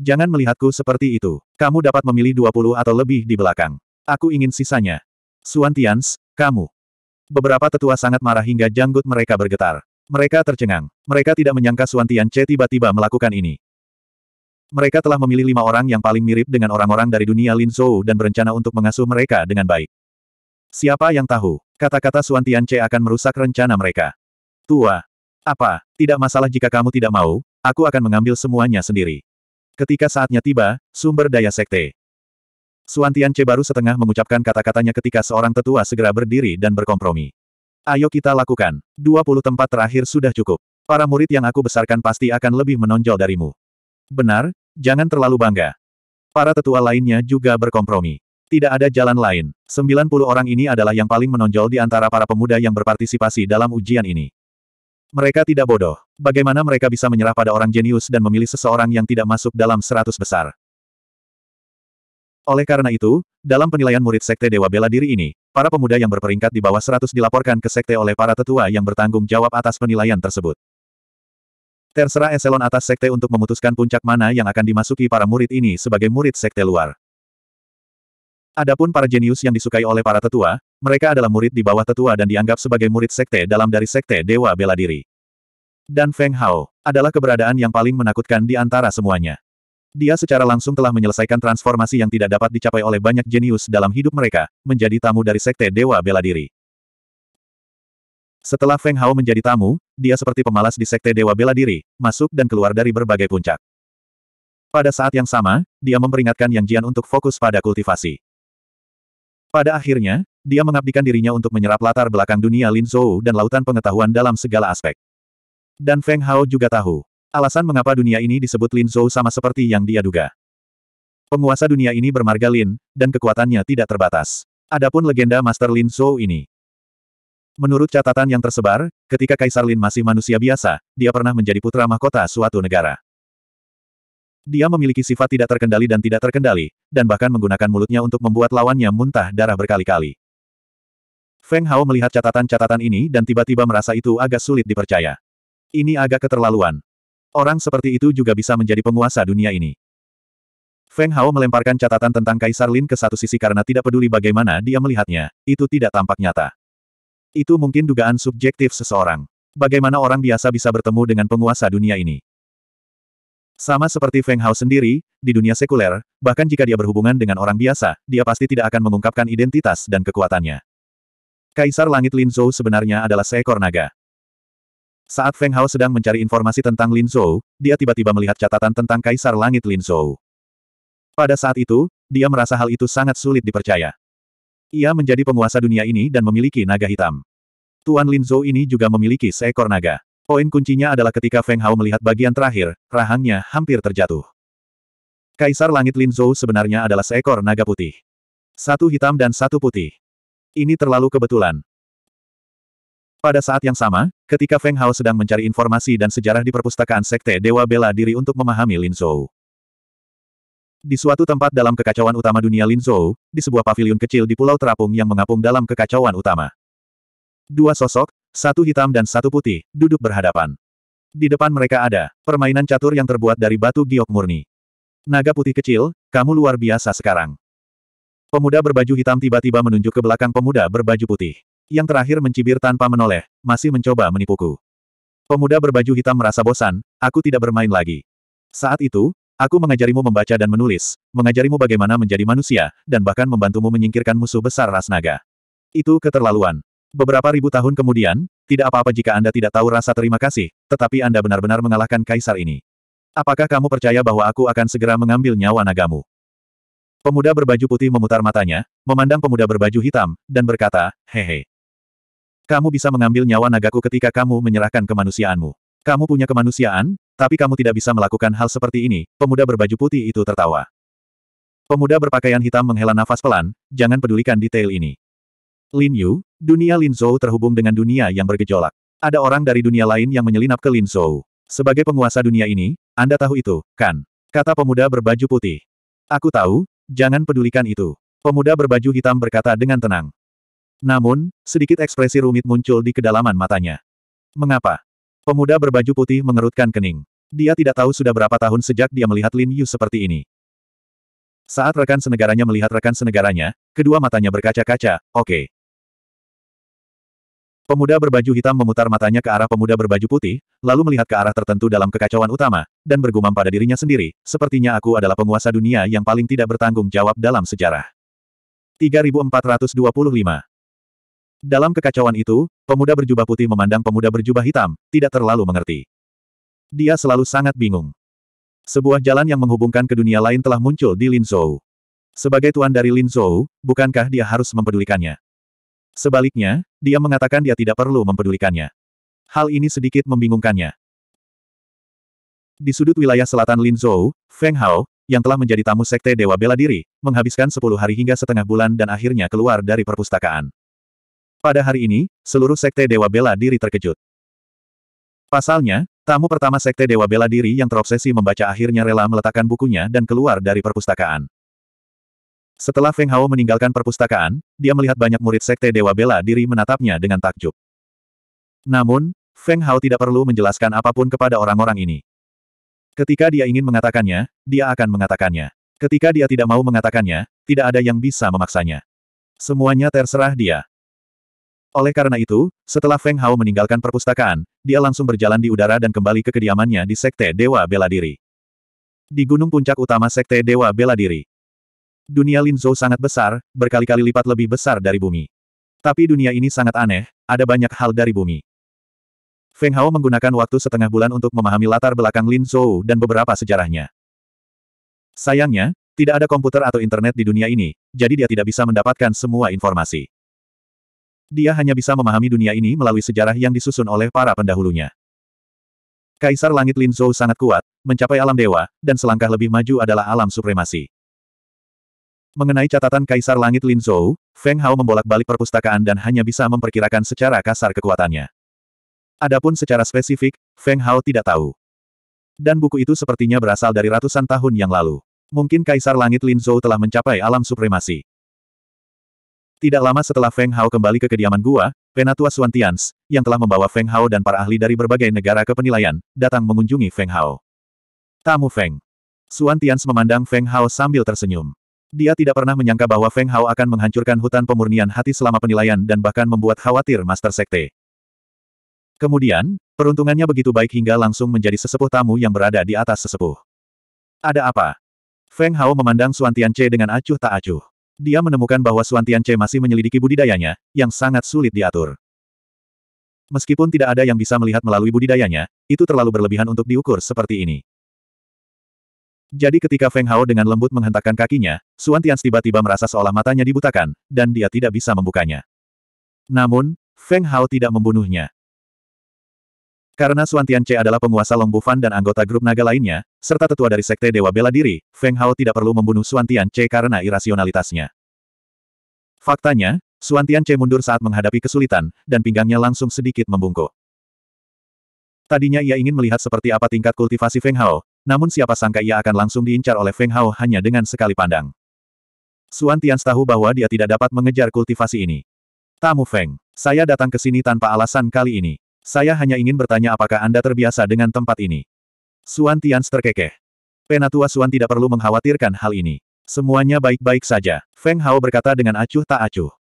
Jangan melihatku seperti itu. Kamu dapat memilih 20 atau lebih di belakang. Aku ingin sisanya. Suan Tians, kamu. Beberapa tetua sangat marah hingga janggut mereka bergetar. Mereka tercengang. Mereka tidak menyangka Suan Tian Che tiba-tiba melakukan ini. Mereka telah memilih lima orang yang paling mirip dengan orang-orang dari dunia Lin Zhou dan berencana untuk mengasuh mereka dengan baik. Siapa yang tahu, kata-kata Suan Tian Che akan merusak rencana mereka. Tua. Apa, tidak masalah jika kamu tidak mau, aku akan mengambil semuanya sendiri. Ketika saatnya tiba, sumber daya sekte. Suan Tianche baru setengah mengucapkan kata-katanya ketika seorang tetua segera berdiri dan berkompromi. Ayo kita lakukan. 20 tempat terakhir sudah cukup. Para murid yang aku besarkan pasti akan lebih menonjol darimu. Benar, jangan terlalu bangga. Para tetua lainnya juga berkompromi. Tidak ada jalan lain. 90 orang ini adalah yang paling menonjol di antara para pemuda yang berpartisipasi dalam ujian ini. Mereka tidak bodoh. Bagaimana mereka bisa menyerah pada orang jenius dan memilih seseorang yang tidak masuk dalam seratus besar? Oleh karena itu, dalam penilaian murid Sekte Dewa Bela Diri ini, para pemuda yang berperingkat di bawah seratus dilaporkan ke Sekte oleh para tetua yang bertanggung jawab atas penilaian tersebut. Terserah eselon atas Sekte untuk memutuskan puncak mana yang akan dimasuki para murid ini sebagai murid Sekte luar. Adapun para jenius yang disukai oleh para tetua, mereka adalah murid di bawah tetua dan dianggap sebagai murid sekte dalam dari sekte Dewa Bela Diri. Dan Feng Hao adalah keberadaan yang paling menakutkan di antara semuanya. Dia secara langsung telah menyelesaikan transformasi yang tidak dapat dicapai oleh banyak jenius dalam hidup mereka, menjadi tamu dari sekte Dewa Bela Diri. Setelah Feng Hao menjadi tamu, dia seperti pemalas di sekte Dewa Bela Diri, masuk dan keluar dari berbagai puncak. Pada saat yang sama, dia memperingatkan Yang Jian untuk fokus pada kultivasi. Pada akhirnya, dia mengabdikan dirinya untuk menyerap latar belakang dunia Lin Zhou dan lautan pengetahuan dalam segala aspek. Dan Feng Hao juga tahu. Alasan mengapa dunia ini disebut Lin Zhou sama seperti yang dia duga. Penguasa dunia ini bermarga Lin, dan kekuatannya tidak terbatas. Adapun legenda Master Lin Zhou ini. Menurut catatan yang tersebar, ketika Kaisar Lin masih manusia biasa, dia pernah menjadi putra mahkota suatu negara. Dia memiliki sifat tidak terkendali dan tidak terkendali, dan bahkan menggunakan mulutnya untuk membuat lawannya muntah darah berkali-kali. Feng Hao melihat catatan-catatan ini dan tiba-tiba merasa itu agak sulit dipercaya. Ini agak keterlaluan. Orang seperti itu juga bisa menjadi penguasa dunia ini. Feng Hao melemparkan catatan tentang Kaisar Lin ke satu sisi karena tidak peduli bagaimana dia melihatnya, itu tidak tampak nyata. Itu mungkin dugaan subjektif seseorang. Bagaimana orang biasa bisa bertemu dengan penguasa dunia ini? Sama seperti Feng Hao sendiri, di dunia sekuler, bahkan jika dia berhubungan dengan orang biasa, dia pasti tidak akan mengungkapkan identitas dan kekuatannya. Kaisar Langit Lin Zhou sebenarnya adalah seekor naga. Saat Feng Hao sedang mencari informasi tentang Lin Zhou, dia tiba-tiba melihat catatan tentang Kaisar Langit Lin Zhou. Pada saat itu, dia merasa hal itu sangat sulit dipercaya. Ia menjadi penguasa dunia ini dan memiliki naga hitam. Tuan Lin Zhou ini juga memiliki seekor naga. Poin kuncinya adalah ketika Feng Hao melihat bagian terakhir, rahangnya hampir terjatuh. Kaisar Langit Lin Zhou sebenarnya adalah seekor naga putih. Satu hitam dan satu putih. Ini terlalu kebetulan. Pada saat yang sama, ketika Feng Hao sedang mencari informasi dan sejarah di perpustakaan Sekte Dewa Bela Diri untuk memahami Lin Zhou. Di suatu tempat dalam kekacauan utama dunia Lin Zhou, di sebuah paviliun kecil di Pulau Terapung yang mengapung dalam kekacauan utama. Dua sosok, satu hitam dan satu putih, duduk berhadapan. Di depan mereka ada, permainan catur yang terbuat dari batu giok murni. Naga putih kecil, kamu luar biasa sekarang. Pemuda berbaju hitam tiba-tiba menunjuk ke belakang pemuda berbaju putih. Yang terakhir mencibir tanpa menoleh, masih mencoba menipuku. Pemuda berbaju hitam merasa bosan, aku tidak bermain lagi. Saat itu, aku mengajarimu membaca dan menulis, mengajarimu bagaimana menjadi manusia, dan bahkan membantumu menyingkirkan musuh besar ras naga. Itu keterlaluan. Beberapa ribu tahun kemudian, tidak apa-apa jika Anda tidak tahu rasa terima kasih, tetapi Anda benar-benar mengalahkan kaisar ini. Apakah kamu percaya bahwa aku akan segera mengambil nyawa nagamu? Pemuda berbaju putih memutar matanya, memandang pemuda berbaju hitam, dan berkata, hehe. Kamu bisa mengambil nyawa nagaku ketika kamu menyerahkan kemanusiaanmu. Kamu punya kemanusiaan, tapi kamu tidak bisa melakukan hal seperti ini, pemuda berbaju putih itu tertawa. Pemuda berpakaian hitam menghela nafas pelan, jangan pedulikan detail ini. Lin Yu, Dunia Linzhou terhubung dengan dunia yang bergejolak. Ada orang dari dunia lain yang menyelinap ke Linzhou. Sebagai penguasa dunia ini, Anda tahu itu, kan? Kata pemuda berbaju putih. Aku tahu, jangan pedulikan itu. Pemuda berbaju hitam berkata dengan tenang. Namun, sedikit ekspresi rumit muncul di kedalaman matanya. Mengapa? Pemuda berbaju putih mengerutkan kening. Dia tidak tahu sudah berapa tahun sejak dia melihat Lin Yu seperti ini. Saat rekan senegaranya melihat rekan senegaranya, kedua matanya berkaca-kaca, oke. Okay. Pemuda berbaju hitam memutar matanya ke arah pemuda berbaju putih, lalu melihat ke arah tertentu dalam kekacauan utama, dan bergumam pada dirinya sendiri, sepertinya aku adalah penguasa dunia yang paling tidak bertanggung jawab dalam sejarah. 3425 Dalam kekacauan itu, pemuda berjubah putih memandang pemuda berjubah hitam, tidak terlalu mengerti. Dia selalu sangat bingung. Sebuah jalan yang menghubungkan ke dunia lain telah muncul di Linzhou. Sebagai tuan dari Linzhou, bukankah dia harus mempedulikannya? Sebaliknya, dia mengatakan dia tidak perlu mempedulikannya. Hal ini sedikit membingungkannya. Di sudut wilayah selatan Linzhou, Feng Hao, yang telah menjadi tamu sekte Dewa Bela Diri, menghabiskan 10 hari hingga setengah bulan dan akhirnya keluar dari perpustakaan. Pada hari ini, seluruh sekte Dewa Bela Diri terkejut. Pasalnya, tamu pertama sekte Dewa Bela Diri yang terobsesi membaca akhirnya rela meletakkan bukunya dan keluar dari perpustakaan. Setelah Feng Hao meninggalkan perpustakaan, dia melihat banyak murid sekte Dewa Bela Diri menatapnya dengan takjub. Namun, Feng Hao tidak perlu menjelaskan apapun kepada orang-orang ini. Ketika dia ingin mengatakannya, dia akan mengatakannya. Ketika dia tidak mau mengatakannya, tidak ada yang bisa memaksanya. Semuanya terserah dia. Oleh karena itu, setelah Feng Hao meninggalkan perpustakaan, dia langsung berjalan di udara dan kembali ke kediamannya di Sekte Dewa Bela Diri. Di Gunung Puncak Utama Sekte Dewa Bela Diri, dunia Linzhou sangat besar, berkali-kali lipat lebih besar dari bumi. Tapi dunia ini sangat aneh, ada banyak hal dari bumi. Feng Hao menggunakan waktu setengah bulan untuk memahami latar belakang Linzhou dan beberapa sejarahnya. Sayangnya, tidak ada komputer atau internet di dunia ini, jadi dia tidak bisa mendapatkan semua informasi. Dia hanya bisa memahami dunia ini melalui sejarah yang disusun oleh para pendahulunya. Kaisar Langit Linzhou sangat kuat, mencapai alam dewa, dan selangkah lebih maju adalah alam supremasi. Mengenai catatan Kaisar Langit Lin Zhou, Feng Hao membolak-balik perpustakaan dan hanya bisa memperkirakan secara kasar kekuatannya. Adapun secara spesifik, Feng Hao tidak tahu. Dan buku itu sepertinya berasal dari ratusan tahun yang lalu. Mungkin Kaisar Langit Lin Zhou telah mencapai alam supremasi. Tidak lama setelah Feng Hao kembali ke kediaman gua, Penatua Suantians yang telah membawa Feng Hao dan para ahli dari berbagai negara ke penilaian, datang mengunjungi Feng Hao. Tamu Feng. Xuan memandang Feng Hao sambil tersenyum. Dia tidak pernah menyangka bahwa Feng Hao akan menghancurkan hutan pemurnian hati selama penilaian dan bahkan membuat khawatir Master Sekte. Kemudian, peruntungannya begitu baik hingga langsung menjadi sesepuh tamu yang berada di atas sesepuh. Ada apa? Feng Hao memandang Suan Tianche dengan acuh tak acuh. Dia menemukan bahwa Suan Tianche masih menyelidiki budidayanya, yang sangat sulit diatur. Meskipun tidak ada yang bisa melihat melalui budidayanya, itu terlalu berlebihan untuk diukur seperti ini. Jadi ketika Feng Hao dengan lembut menghentakkan kakinya, Suan Tian tiba-tiba merasa seolah matanya dibutakan, dan dia tidak bisa membukanya. Namun, Feng Hao tidak membunuhnya. Karena Suan C adalah penguasa Long Bufan dan anggota grup naga lainnya, serta tetua dari Sekte Dewa Bela Diri, Feng Hao tidak perlu membunuh Suan C karena irasionalitasnya. Faktanya, Suan C mundur saat menghadapi kesulitan, dan pinggangnya langsung sedikit membungkuk. Tadinya ia ingin melihat seperti apa tingkat kultivasi Feng Hao, namun siapa sangka ia akan langsung diincar oleh Feng Hao hanya dengan sekali pandang. Suan Tian tahu bahwa dia tidak dapat mengejar kultivasi ini. Tamu Feng, saya datang ke sini tanpa alasan kali ini. Saya hanya ingin bertanya apakah Anda terbiasa dengan tempat ini. Suan Tian terkekeh. Penatua Suan tidak perlu mengkhawatirkan hal ini. Semuanya baik-baik saja, Feng Hao berkata dengan acuh tak acuh.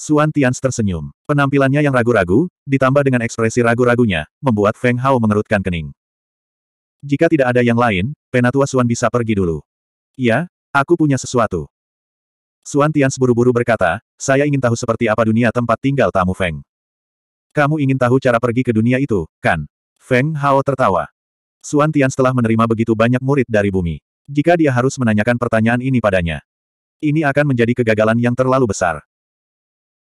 Suan Tian tersenyum. Penampilannya yang ragu-ragu, ditambah dengan ekspresi ragu-ragunya, membuat Feng Hao mengerutkan kening. Jika tidak ada yang lain, Penatua Suan bisa pergi dulu. Ya, aku punya sesuatu. Suan Tians buru-buru berkata, saya ingin tahu seperti apa dunia tempat tinggal tamu Feng. Kamu ingin tahu cara pergi ke dunia itu, kan? Feng Hao tertawa. Suan Tians telah menerima begitu banyak murid dari bumi. Jika dia harus menanyakan pertanyaan ini padanya, ini akan menjadi kegagalan yang terlalu besar.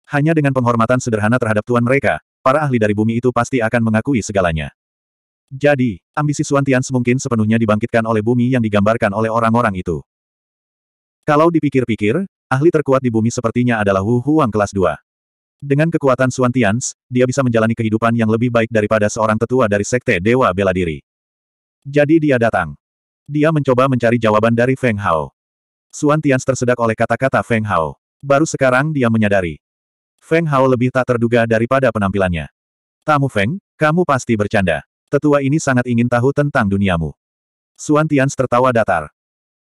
Hanya dengan penghormatan sederhana terhadap tuan mereka, para ahli dari bumi itu pasti akan mengakui segalanya. Jadi, ambisi Suantian semungkin sepenuhnya dibangkitkan oleh bumi yang digambarkan oleh orang-orang itu. Kalau dipikir-pikir, ahli terkuat di bumi sepertinya adalah Wu Huang kelas 2. Dengan kekuatan Suantians, dia bisa menjalani kehidupan yang lebih baik daripada seorang tetua dari sekte Dewa Bela Diri. Jadi dia datang. Dia mencoba mencari jawaban dari Feng Hao. Suantians tersedak oleh kata-kata Feng Hao. Baru sekarang dia menyadari. Feng Hao lebih tak terduga daripada penampilannya. Tamu Feng, kamu pasti bercanda. Tetua ini sangat ingin tahu tentang duniamu. Suan Tians tertawa datar.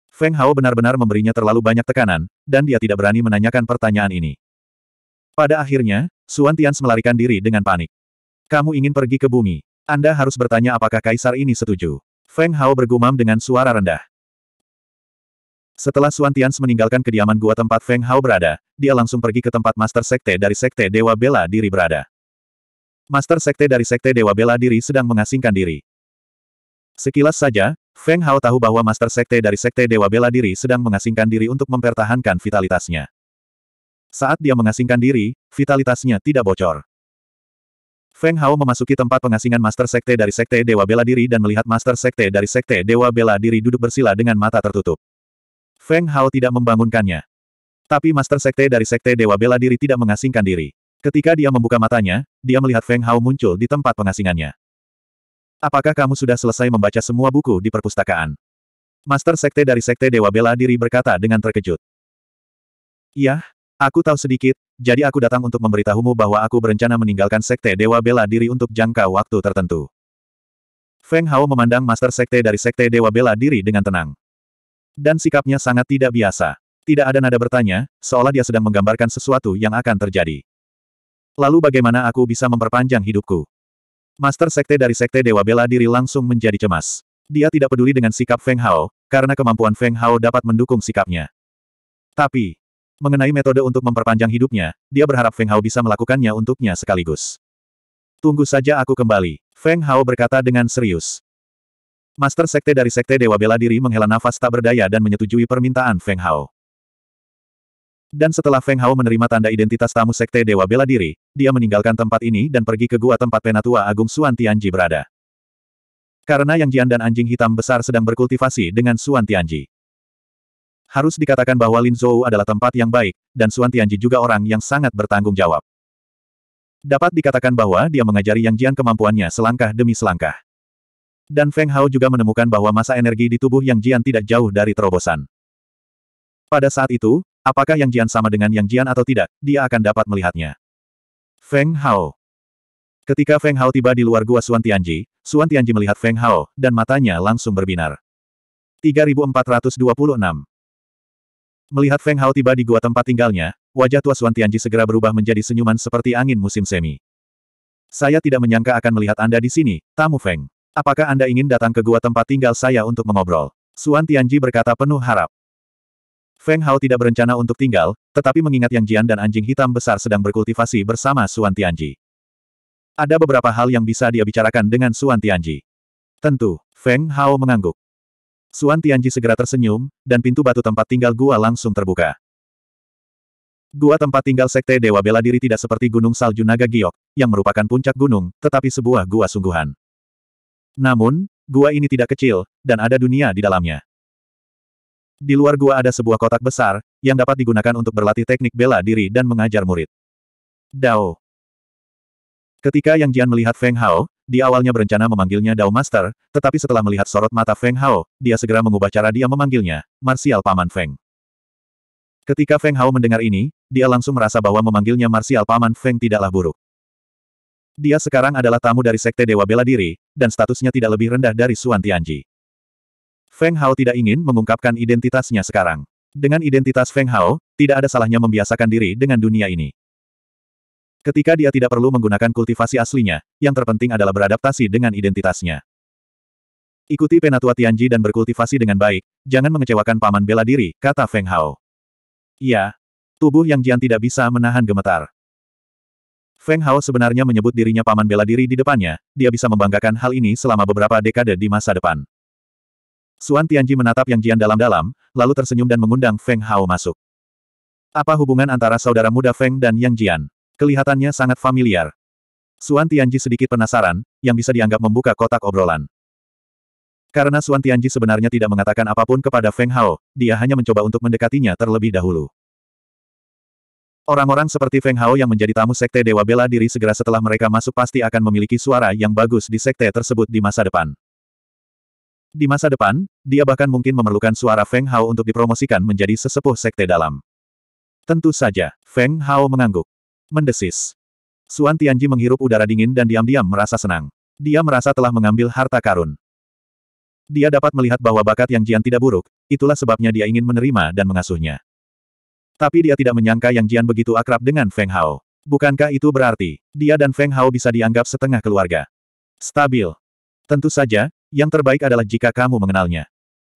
Feng Hao benar-benar memberinya terlalu banyak tekanan, dan dia tidak berani menanyakan pertanyaan ini. Pada akhirnya, Suan Tians melarikan diri dengan panik. Kamu ingin pergi ke bumi. Anda harus bertanya apakah kaisar ini setuju. Feng Hao bergumam dengan suara rendah. Setelah Suan Tians meninggalkan kediaman gua tempat Feng Hao berada, dia langsung pergi ke tempat Master Sekte dari Sekte Dewa Bela Diri berada. Master Sekte dari Sekte Dewa Bela Diri sedang mengasingkan diri. Sekilas saja, Feng Hao tahu bahwa Master Sekte dari Sekte Dewa Bela Diri sedang mengasingkan diri untuk mempertahankan vitalitasnya. Saat dia mengasingkan diri, vitalitasnya tidak bocor. Feng Hao memasuki tempat pengasingan Master Sekte dari Sekte Dewa Bela Diri dan melihat Master Sekte dari Sekte Dewa Bela Diri duduk bersila dengan mata tertutup. Feng Hao tidak membangunkannya. Tapi Master Sekte dari Sekte Dewa Bela Diri tidak mengasingkan diri. Ketika dia membuka matanya, dia melihat Feng Hao muncul di tempat pengasingannya. Apakah kamu sudah selesai membaca semua buku di perpustakaan? Master Sekte dari Sekte Dewa Bela Diri berkata dengan terkejut. Yah, aku tahu sedikit, jadi aku datang untuk memberitahumu bahwa aku berencana meninggalkan Sekte Dewa Bela Diri untuk jangka waktu tertentu. Feng Hao memandang Master Sekte dari Sekte Dewa Bela Diri dengan tenang. Dan sikapnya sangat tidak biasa. Tidak ada nada bertanya, seolah dia sedang menggambarkan sesuatu yang akan terjadi. Lalu bagaimana aku bisa memperpanjang hidupku? Master Sekte dari Sekte Dewa Bela Diri langsung menjadi cemas. Dia tidak peduli dengan sikap Feng Hao, karena kemampuan Feng Hao dapat mendukung sikapnya. Tapi, mengenai metode untuk memperpanjang hidupnya, dia berharap Feng Hao bisa melakukannya untuknya sekaligus. Tunggu saja aku kembali, Feng Hao berkata dengan serius. Master Sekte dari Sekte Dewa Bela Diri menghela nafas tak berdaya dan menyetujui permintaan Feng Hao. Dan setelah Feng Hao menerima tanda identitas tamu Sekte Dewa Bela Diri, dia meninggalkan tempat ini dan pergi ke gua tempat Penatua Agung Suan Tianji berada. Karena Yang Jian dan anjing hitam besar sedang berkultivasi dengan Suan Tianji. Harus dikatakan bahwa Lin Zhou adalah tempat yang baik, dan Suan Tianji juga orang yang sangat bertanggung jawab. Dapat dikatakan bahwa dia mengajari Yang Jian kemampuannya selangkah demi selangkah. Dan Feng Hao juga menemukan bahwa masa energi di tubuh Yang Jian tidak jauh dari terobosan. Pada saat itu, Apakah Yang Jian sama dengan Yang Jian atau tidak, dia akan dapat melihatnya. Feng Hao Ketika Feng Hao tiba di luar gua Suan Tianji, Suan Tianji melihat Feng Hao, dan matanya langsung berbinar. 3426 Melihat Feng Hao tiba di gua tempat tinggalnya, wajah tua Suan Tianji segera berubah menjadi senyuman seperti angin musim semi. Saya tidak menyangka akan melihat Anda di sini, tamu Feng. Apakah Anda ingin datang ke gua tempat tinggal saya untuk mengobrol? Suan Tianji berkata penuh harap. Feng Hao tidak berencana untuk tinggal, tetapi mengingat Yang Jian dan anjing hitam besar sedang berkultivasi bersama Suan Tianji. Ada beberapa hal yang bisa dia bicarakan dengan Suan Tianji. Tentu, Feng Hao mengangguk. Suan Tianji segera tersenyum, dan pintu batu tempat tinggal gua langsung terbuka. Gua tempat tinggal Sekte Dewa Bela Diri tidak seperti Gunung Salju Naga Giok, yang merupakan puncak gunung, tetapi sebuah gua sungguhan. Namun, gua ini tidak kecil, dan ada dunia di dalamnya. Di luar gua ada sebuah kotak besar, yang dapat digunakan untuk berlatih teknik bela diri dan mengajar murid. Dao. Ketika Yang Jian melihat Feng Hao, di awalnya berencana memanggilnya Dao Master, tetapi setelah melihat sorot mata Feng Hao, dia segera mengubah cara dia memanggilnya, Marsial Paman Feng. Ketika Feng Hao mendengar ini, dia langsung merasa bahwa memanggilnya Marsial Paman Feng tidaklah buruk. Dia sekarang adalah tamu dari Sekte Dewa Bela Diri, dan statusnya tidak lebih rendah dari Suan Tianji. Feng Hao tidak ingin mengungkapkan identitasnya sekarang. Dengan identitas Feng Hao, tidak ada salahnya membiasakan diri dengan dunia ini. Ketika dia tidak perlu menggunakan kultivasi aslinya, yang terpenting adalah beradaptasi dengan identitasnya. Ikuti Penatua Tianji dan berkultivasi dengan baik, jangan mengecewakan paman bela diri, kata Feng Hao. Iya. Tubuh Yang Jian tidak bisa menahan gemetar. Feng Hao sebenarnya menyebut dirinya paman bela diri di depannya, dia bisa membanggakan hal ini selama beberapa dekade di masa depan. Suan Tianji menatap Yang Jian dalam-dalam, lalu tersenyum dan mengundang Feng Hao masuk. Apa hubungan antara saudara muda Feng dan Yang Jian? Kelihatannya sangat familiar. Suan Tianji sedikit penasaran, yang bisa dianggap membuka kotak obrolan. Karena Suan Tianji sebenarnya tidak mengatakan apapun kepada Feng Hao, dia hanya mencoba untuk mendekatinya terlebih dahulu. Orang-orang seperti Feng Hao yang menjadi tamu Sekte Dewa Bela Diri segera setelah mereka masuk pasti akan memiliki suara yang bagus di Sekte tersebut di masa depan. Di masa depan, dia bahkan mungkin memerlukan suara Feng Hao untuk dipromosikan menjadi sesepuh sekte dalam. Tentu saja, Feng Hao mengangguk. Mendesis. Suan Tianji menghirup udara dingin dan diam-diam merasa senang. Dia merasa telah mengambil harta karun. Dia dapat melihat bahwa bakat yang Jian tidak buruk, itulah sebabnya dia ingin menerima dan mengasuhnya. Tapi dia tidak menyangka yang Jian begitu akrab dengan Feng Hao. Bukankah itu berarti, dia dan Feng Hao bisa dianggap setengah keluarga? Stabil. Tentu saja, yang terbaik adalah jika kamu mengenalnya.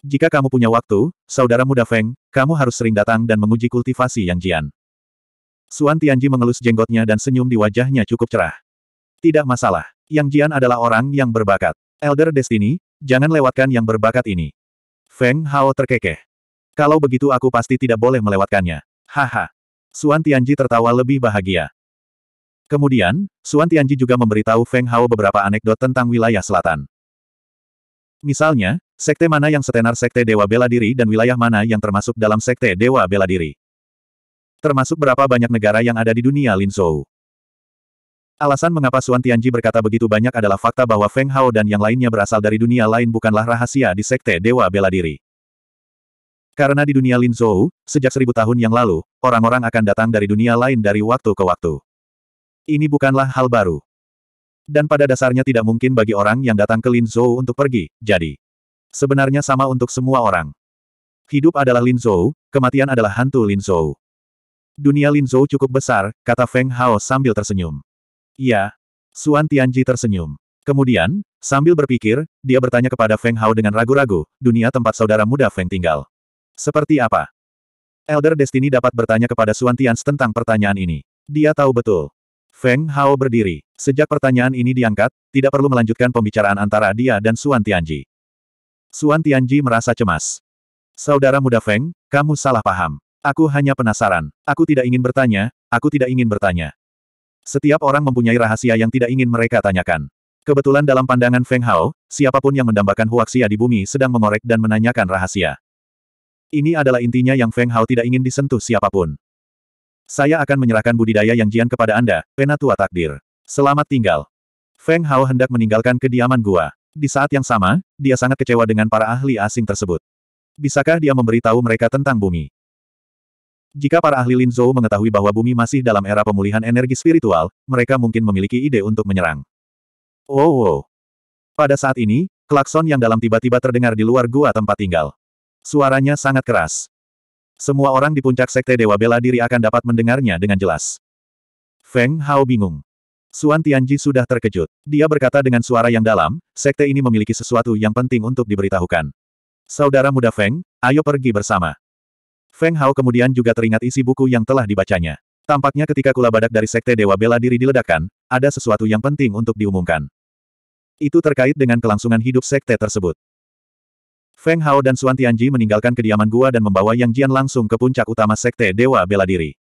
Jika kamu punya waktu, saudara muda Feng, kamu harus sering datang dan menguji kultivasi Yang Jian. Suan Tianji mengelus jenggotnya dan senyum di wajahnya cukup cerah. Tidak masalah. Yang Jian adalah orang yang berbakat. Elder Destiny, jangan lewatkan yang berbakat ini. Feng Hao terkekeh. Kalau begitu aku pasti tidak boleh melewatkannya. Haha. Suan Tianji tertawa lebih bahagia. Kemudian, Suan Tianji juga memberitahu Feng Hao beberapa anekdot tentang wilayah selatan. Misalnya, sekte mana yang setenar sekte Dewa Bela Diri dan wilayah mana yang termasuk dalam sekte Dewa Bela Diri. Termasuk berapa banyak negara yang ada di dunia Lin Zhou. Alasan mengapa Suan Tianji berkata begitu banyak adalah fakta bahwa Feng Hao dan yang lainnya berasal dari dunia lain bukanlah rahasia di sekte Dewa Bela Diri. Karena di dunia Lin Zhou, sejak seribu tahun yang lalu, orang-orang akan datang dari dunia lain dari waktu ke waktu. Ini bukanlah hal baru. Dan pada dasarnya tidak mungkin bagi orang yang datang ke Lin Zhou untuk pergi, jadi. Sebenarnya sama untuk semua orang. Hidup adalah Lin Zhou, kematian adalah hantu Lin Zhou. Dunia Lin Zhou cukup besar, kata Feng Hao sambil tersenyum. Iya. Suan Tianji tersenyum. Kemudian, sambil berpikir, dia bertanya kepada Feng Hao dengan ragu-ragu, dunia tempat saudara muda Feng tinggal. Seperti apa? Elder Destiny dapat bertanya kepada Suan Tians tentang pertanyaan ini. Dia tahu betul. Feng Hao berdiri. Sejak pertanyaan ini diangkat, tidak perlu melanjutkan pembicaraan antara dia dan Suan Tianji. Suan Tianji merasa cemas. Saudara muda Feng, kamu salah paham. Aku hanya penasaran. Aku tidak ingin bertanya, aku tidak ingin bertanya. Setiap orang mempunyai rahasia yang tidak ingin mereka tanyakan. Kebetulan dalam pandangan Feng Hao, siapapun yang mendambakan Huaxia di bumi sedang mengorek dan menanyakan rahasia. Ini adalah intinya yang Feng Hao tidak ingin disentuh siapapun. Saya akan menyerahkan budidaya yang Jian kepada Anda, Penatua Takdir. Selamat tinggal. Feng Hao hendak meninggalkan kediaman gua. Di saat yang sama, dia sangat kecewa dengan para ahli asing tersebut. Bisakah dia memberitahu mereka tentang bumi? Jika para ahli Lin Zhou mengetahui bahwa bumi masih dalam era pemulihan energi spiritual, mereka mungkin memiliki ide untuk menyerang. Oh, oh. Pada saat ini, klakson yang dalam tiba-tiba terdengar di luar gua tempat tinggal. Suaranya sangat keras. Semua orang di puncak Sekte Dewa Bela Diri akan dapat mendengarnya dengan jelas. Feng Hao bingung. Suan Tianji sudah terkejut. Dia berkata dengan suara yang dalam, sekte ini memiliki sesuatu yang penting untuk diberitahukan. Saudara muda Feng, ayo pergi bersama. Feng Hao kemudian juga teringat isi buku yang telah dibacanya. Tampaknya ketika kula badak dari Sekte Dewa Bela Diri diledakkan, ada sesuatu yang penting untuk diumumkan. Itu terkait dengan kelangsungan hidup sekte tersebut. Feng Hao dan Suan Tianji meninggalkan kediaman gua dan membawa Yang Jian langsung ke puncak utama Sekte Dewa Bela Diri.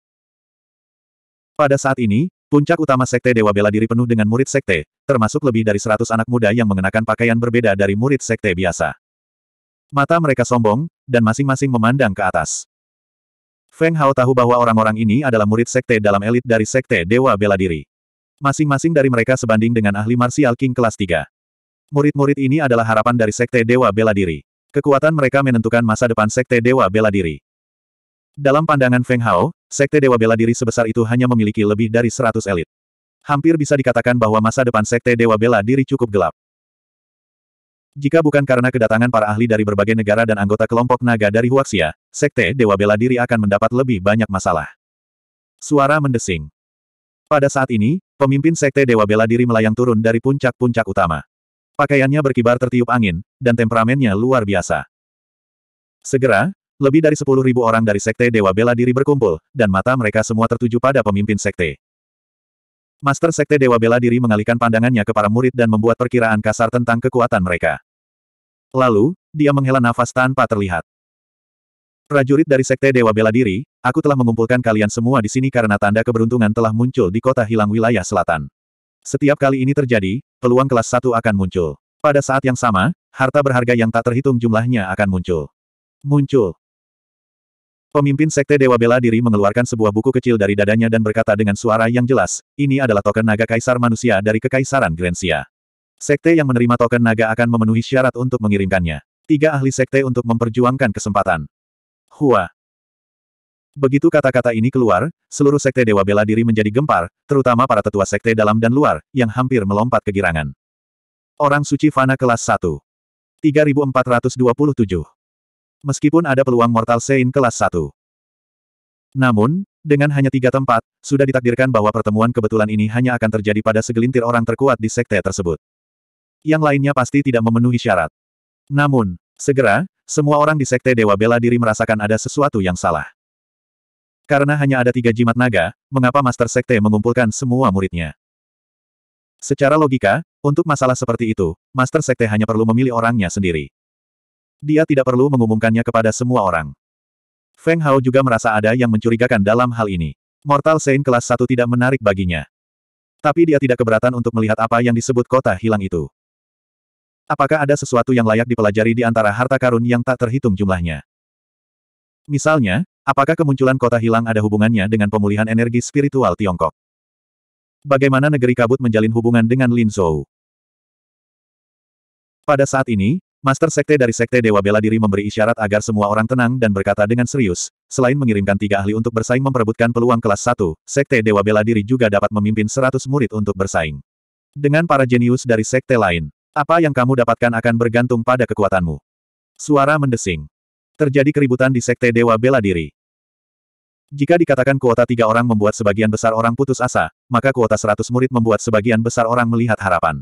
Pada saat ini, puncak utama Sekte Dewa Bela Diri penuh dengan murid Sekte, termasuk lebih dari 100 anak muda yang mengenakan pakaian berbeda dari murid Sekte biasa. Mata mereka sombong, dan masing-masing memandang ke atas. Feng Hao tahu bahwa orang-orang ini adalah murid Sekte dalam elit dari Sekte Dewa Bela Diri. Masing-masing dari mereka sebanding dengan ahli martial King kelas 3. Murid-murid ini adalah harapan dari Sekte Dewa Bela Diri. Kekuatan mereka menentukan masa depan Sekte Dewa Bela Diri. Dalam pandangan Feng Hao, Sekte Dewa Bela Diri sebesar itu hanya memiliki lebih dari 100 elit. Hampir bisa dikatakan bahwa masa depan Sekte Dewa Bela Diri cukup gelap. Jika bukan karena kedatangan para ahli dari berbagai negara dan anggota kelompok naga dari Huaxia, Sekte Dewa Bela Diri akan mendapat lebih banyak masalah. Suara mendesing. Pada saat ini, pemimpin Sekte Dewa Bela Diri melayang turun dari puncak-puncak utama. Pakaiannya berkibar tertiup angin, dan temperamennya luar biasa. Segera, lebih dari sepuluh ribu orang dari Sekte Dewa Bela Diri berkumpul, dan mata mereka semua tertuju pada pemimpin Sekte. Master Sekte Dewa Bela Diri mengalihkan pandangannya ke para murid dan membuat perkiraan kasar tentang kekuatan mereka. Lalu, dia menghela nafas tanpa terlihat. Prajurit dari Sekte Dewa Bela Diri, aku telah mengumpulkan kalian semua di sini karena tanda keberuntungan telah muncul di kota hilang wilayah selatan. Setiap kali ini terjadi, peluang kelas 1 akan muncul. Pada saat yang sama, harta berharga yang tak terhitung jumlahnya akan muncul. Muncul. Pemimpin Sekte Dewa Bela Diri mengeluarkan sebuah buku kecil dari dadanya dan berkata dengan suara yang jelas, ini adalah token naga kaisar manusia dari Kekaisaran Grensia. Sekte yang menerima token naga akan memenuhi syarat untuk mengirimkannya. Tiga ahli sekte untuk memperjuangkan kesempatan. Hua. Begitu kata-kata ini keluar, seluruh sekte Dewa Bela Diri menjadi gempar, terutama para tetua sekte dalam dan luar, yang hampir melompat kegirangan. Orang suci Fana kelas 1. 3427. Meskipun ada peluang Mortal Sein kelas 1. Namun, dengan hanya tiga tempat, sudah ditakdirkan bahwa pertemuan kebetulan ini hanya akan terjadi pada segelintir orang terkuat di sekte tersebut. Yang lainnya pasti tidak memenuhi syarat. Namun, segera, semua orang di sekte Dewa Bela Diri merasakan ada sesuatu yang salah. Karena hanya ada tiga jimat naga, mengapa Master Sekte mengumpulkan semua muridnya? Secara logika, untuk masalah seperti itu, Master Sekte hanya perlu memilih orangnya sendiri. Dia tidak perlu mengumumkannya kepada semua orang. Feng Hao juga merasa ada yang mencurigakan dalam hal ini. Mortal Saint kelas 1 tidak menarik baginya. Tapi dia tidak keberatan untuk melihat apa yang disebut kota hilang itu. Apakah ada sesuatu yang layak dipelajari di antara harta karun yang tak terhitung jumlahnya? Misalnya, Apakah kemunculan kota hilang ada hubungannya dengan pemulihan energi spiritual Tiongkok? Bagaimana negeri kabut menjalin hubungan dengan Lin Zhou? Pada saat ini, Master Sekte dari Sekte Dewa Bela Diri memberi isyarat agar semua orang tenang dan berkata dengan serius, selain mengirimkan tiga ahli untuk bersaing memperebutkan peluang kelas 1, Sekte Dewa Bela Diri juga dapat memimpin 100 murid untuk bersaing. Dengan para jenius dari sekte lain, apa yang kamu dapatkan akan bergantung pada kekuatanmu. Suara mendesing. Terjadi keributan di Sekte Dewa Bela Diri. Jika dikatakan kuota tiga orang membuat sebagian besar orang putus asa, maka kuota seratus murid membuat sebagian besar orang melihat harapan.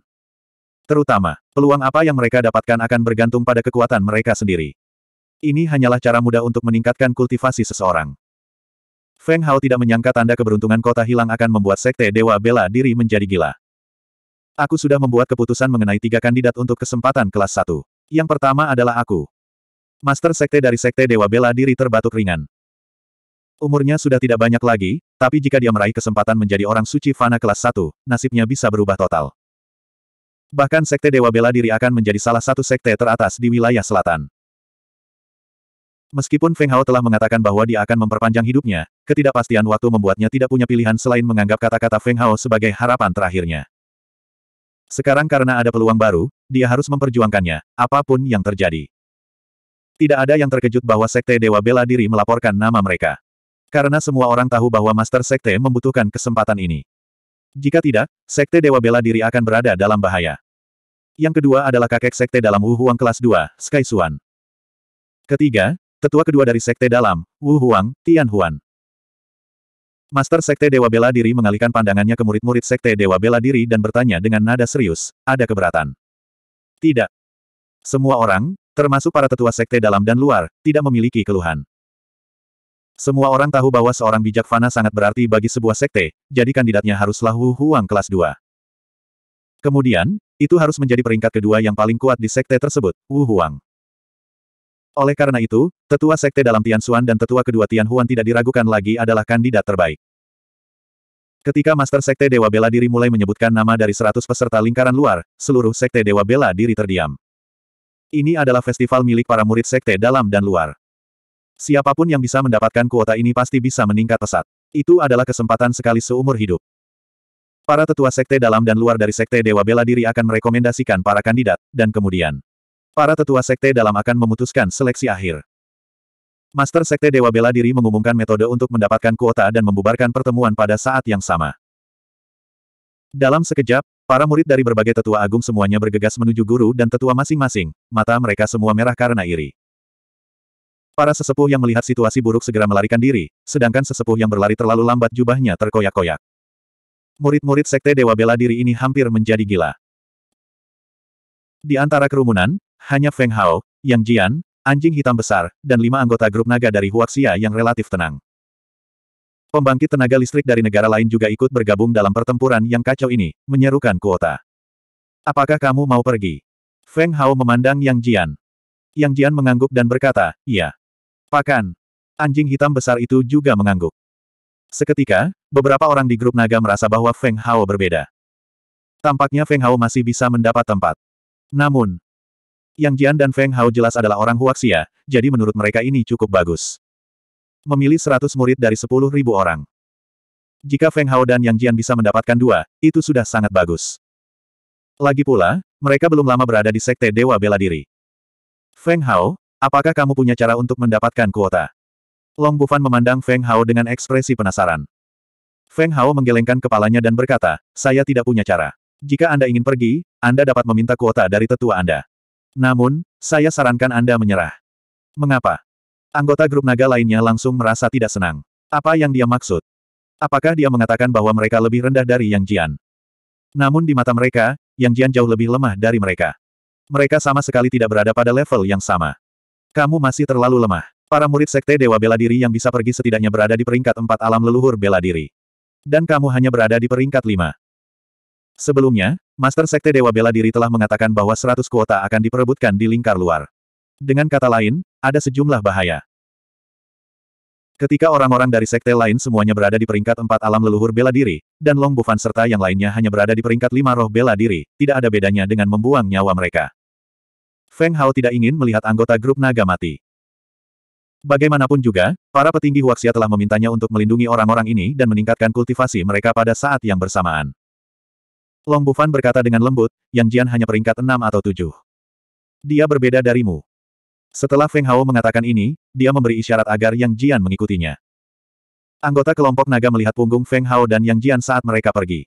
Terutama, peluang apa yang mereka dapatkan akan bergantung pada kekuatan mereka sendiri. Ini hanyalah cara mudah untuk meningkatkan kultivasi seseorang. Feng Hao tidak menyangka tanda keberuntungan kota hilang akan membuat sekte Dewa Bela Diri menjadi gila. Aku sudah membuat keputusan mengenai tiga kandidat untuk kesempatan kelas satu. Yang pertama adalah aku. Master Sekte dari Sekte Dewa Bela Diri terbatuk ringan. Umurnya sudah tidak banyak lagi, tapi jika dia meraih kesempatan menjadi orang suci fana kelas 1, nasibnya bisa berubah total. Bahkan Sekte Dewa Bela Diri akan menjadi salah satu sekte teratas di wilayah selatan. Meskipun Feng Hao telah mengatakan bahwa dia akan memperpanjang hidupnya, ketidakpastian waktu membuatnya tidak punya pilihan selain menganggap kata-kata Feng Hao sebagai harapan terakhirnya. Sekarang karena ada peluang baru, dia harus memperjuangkannya, apapun yang terjadi. Tidak ada yang terkejut bahwa Sekte Dewa Bela Diri melaporkan nama mereka. Karena semua orang tahu bahwa Master Sekte membutuhkan kesempatan ini. Jika tidak, Sekte Dewa Bela Diri akan berada dalam bahaya. Yang kedua adalah kakek Sekte dalam Wu Huang kelas 2, Sky Xuan. Ketiga, tetua kedua dari Sekte dalam, Wu Huang, Tian Huan. Master Sekte Dewa Bela Diri mengalihkan pandangannya ke murid-murid Sekte Dewa Bela Diri dan bertanya dengan nada serius, ada keberatan? Tidak. Semua orang, termasuk para tetua Sekte dalam dan luar, tidak memiliki keluhan. Semua orang tahu bahwa seorang bijak fana sangat berarti bagi sebuah sekte, jadi kandidatnya haruslah Wu Huang kelas 2. Kemudian, itu harus menjadi peringkat kedua yang paling kuat di sekte tersebut, Wu Huang. Oleh karena itu, tetua sekte dalam Tian Xuan dan tetua kedua Tian Huan tidak diragukan lagi adalah kandidat terbaik. Ketika Master Sekte Dewa Bela Diri mulai menyebutkan nama dari 100 peserta lingkaran luar, seluruh Sekte Dewa Bela Diri terdiam. Ini adalah festival milik para murid Sekte dalam dan luar. Siapapun yang bisa mendapatkan kuota ini pasti bisa meningkat pesat. Itu adalah kesempatan sekali seumur hidup. Para tetua sekte dalam dan luar dari sekte Dewa Bela Diri akan merekomendasikan para kandidat, dan kemudian para tetua sekte dalam akan memutuskan seleksi akhir. Master Sekte Dewa Bela Diri mengumumkan metode untuk mendapatkan kuota dan membubarkan pertemuan pada saat yang sama. Dalam sekejap, para murid dari berbagai tetua agung semuanya bergegas menuju guru dan tetua masing-masing, mata mereka semua merah karena iri. Para sesepuh yang melihat situasi buruk segera melarikan diri, sedangkan sesepuh yang berlari terlalu lambat jubahnya terkoyak-koyak. Murid-murid sekte Dewa Bela Diri ini hampir menjadi gila. Di antara kerumunan, hanya Feng Hao, Yang Jian, anjing hitam besar, dan lima anggota grup naga dari Huaxia yang relatif tenang. Pembangkit tenaga listrik dari negara lain juga ikut bergabung dalam pertempuran yang kacau ini, menyerukan kuota. Apakah kamu mau pergi? Feng Hao memandang Yang Jian. Yang Jian mengangguk dan berkata, iya. Pakan. Anjing hitam besar itu juga mengangguk. Seketika, beberapa orang di grup naga merasa bahwa Feng Hao berbeda. Tampaknya Feng Hao masih bisa mendapat tempat. Namun, Yang Jian dan Feng Hao jelas adalah orang Huaxia, jadi menurut mereka ini cukup bagus. Memilih 100 murid dari 10.000 orang. Jika Feng Hao dan Yang Jian bisa mendapatkan dua, itu sudah sangat bagus. Lagi pula, mereka belum lama berada di Sekte Dewa Bela Diri. Feng Hao, Apakah kamu punya cara untuk mendapatkan kuota? Long Bufan memandang Feng Hao dengan ekspresi penasaran. Feng Hao menggelengkan kepalanya dan berkata, saya tidak punya cara. Jika Anda ingin pergi, Anda dapat meminta kuota dari tetua Anda. Namun, saya sarankan Anda menyerah. Mengapa? Anggota grup naga lainnya langsung merasa tidak senang. Apa yang dia maksud? Apakah dia mengatakan bahwa mereka lebih rendah dari Yang Jian? Namun di mata mereka, Yang Jian jauh lebih lemah dari mereka. Mereka sama sekali tidak berada pada level yang sama. Kamu masih terlalu lemah. Para murid Sekte Dewa Bela Diri yang bisa pergi setidaknya berada di peringkat empat alam leluhur bela diri. Dan kamu hanya berada di peringkat lima. Sebelumnya, Master Sekte Dewa Bela Diri telah mengatakan bahwa seratus kuota akan diperebutkan di lingkar luar. Dengan kata lain, ada sejumlah bahaya. Ketika orang-orang dari sekte lain semuanya berada di peringkat empat alam leluhur bela diri, dan Long Bufan serta yang lainnya hanya berada di peringkat lima roh bela diri, tidak ada bedanya dengan membuang nyawa mereka. Feng Hao tidak ingin melihat anggota grup naga mati. Bagaimanapun juga, para petinggi Huaxia telah memintanya untuk melindungi orang-orang ini dan meningkatkan kultivasi mereka pada saat yang bersamaan. Long Bufan berkata dengan lembut, Yang Jian hanya peringkat enam atau tujuh. Dia berbeda darimu. Setelah Feng Hao mengatakan ini, dia memberi isyarat agar Yang Jian mengikutinya. Anggota kelompok naga melihat punggung Feng Hao dan Yang Jian saat mereka pergi.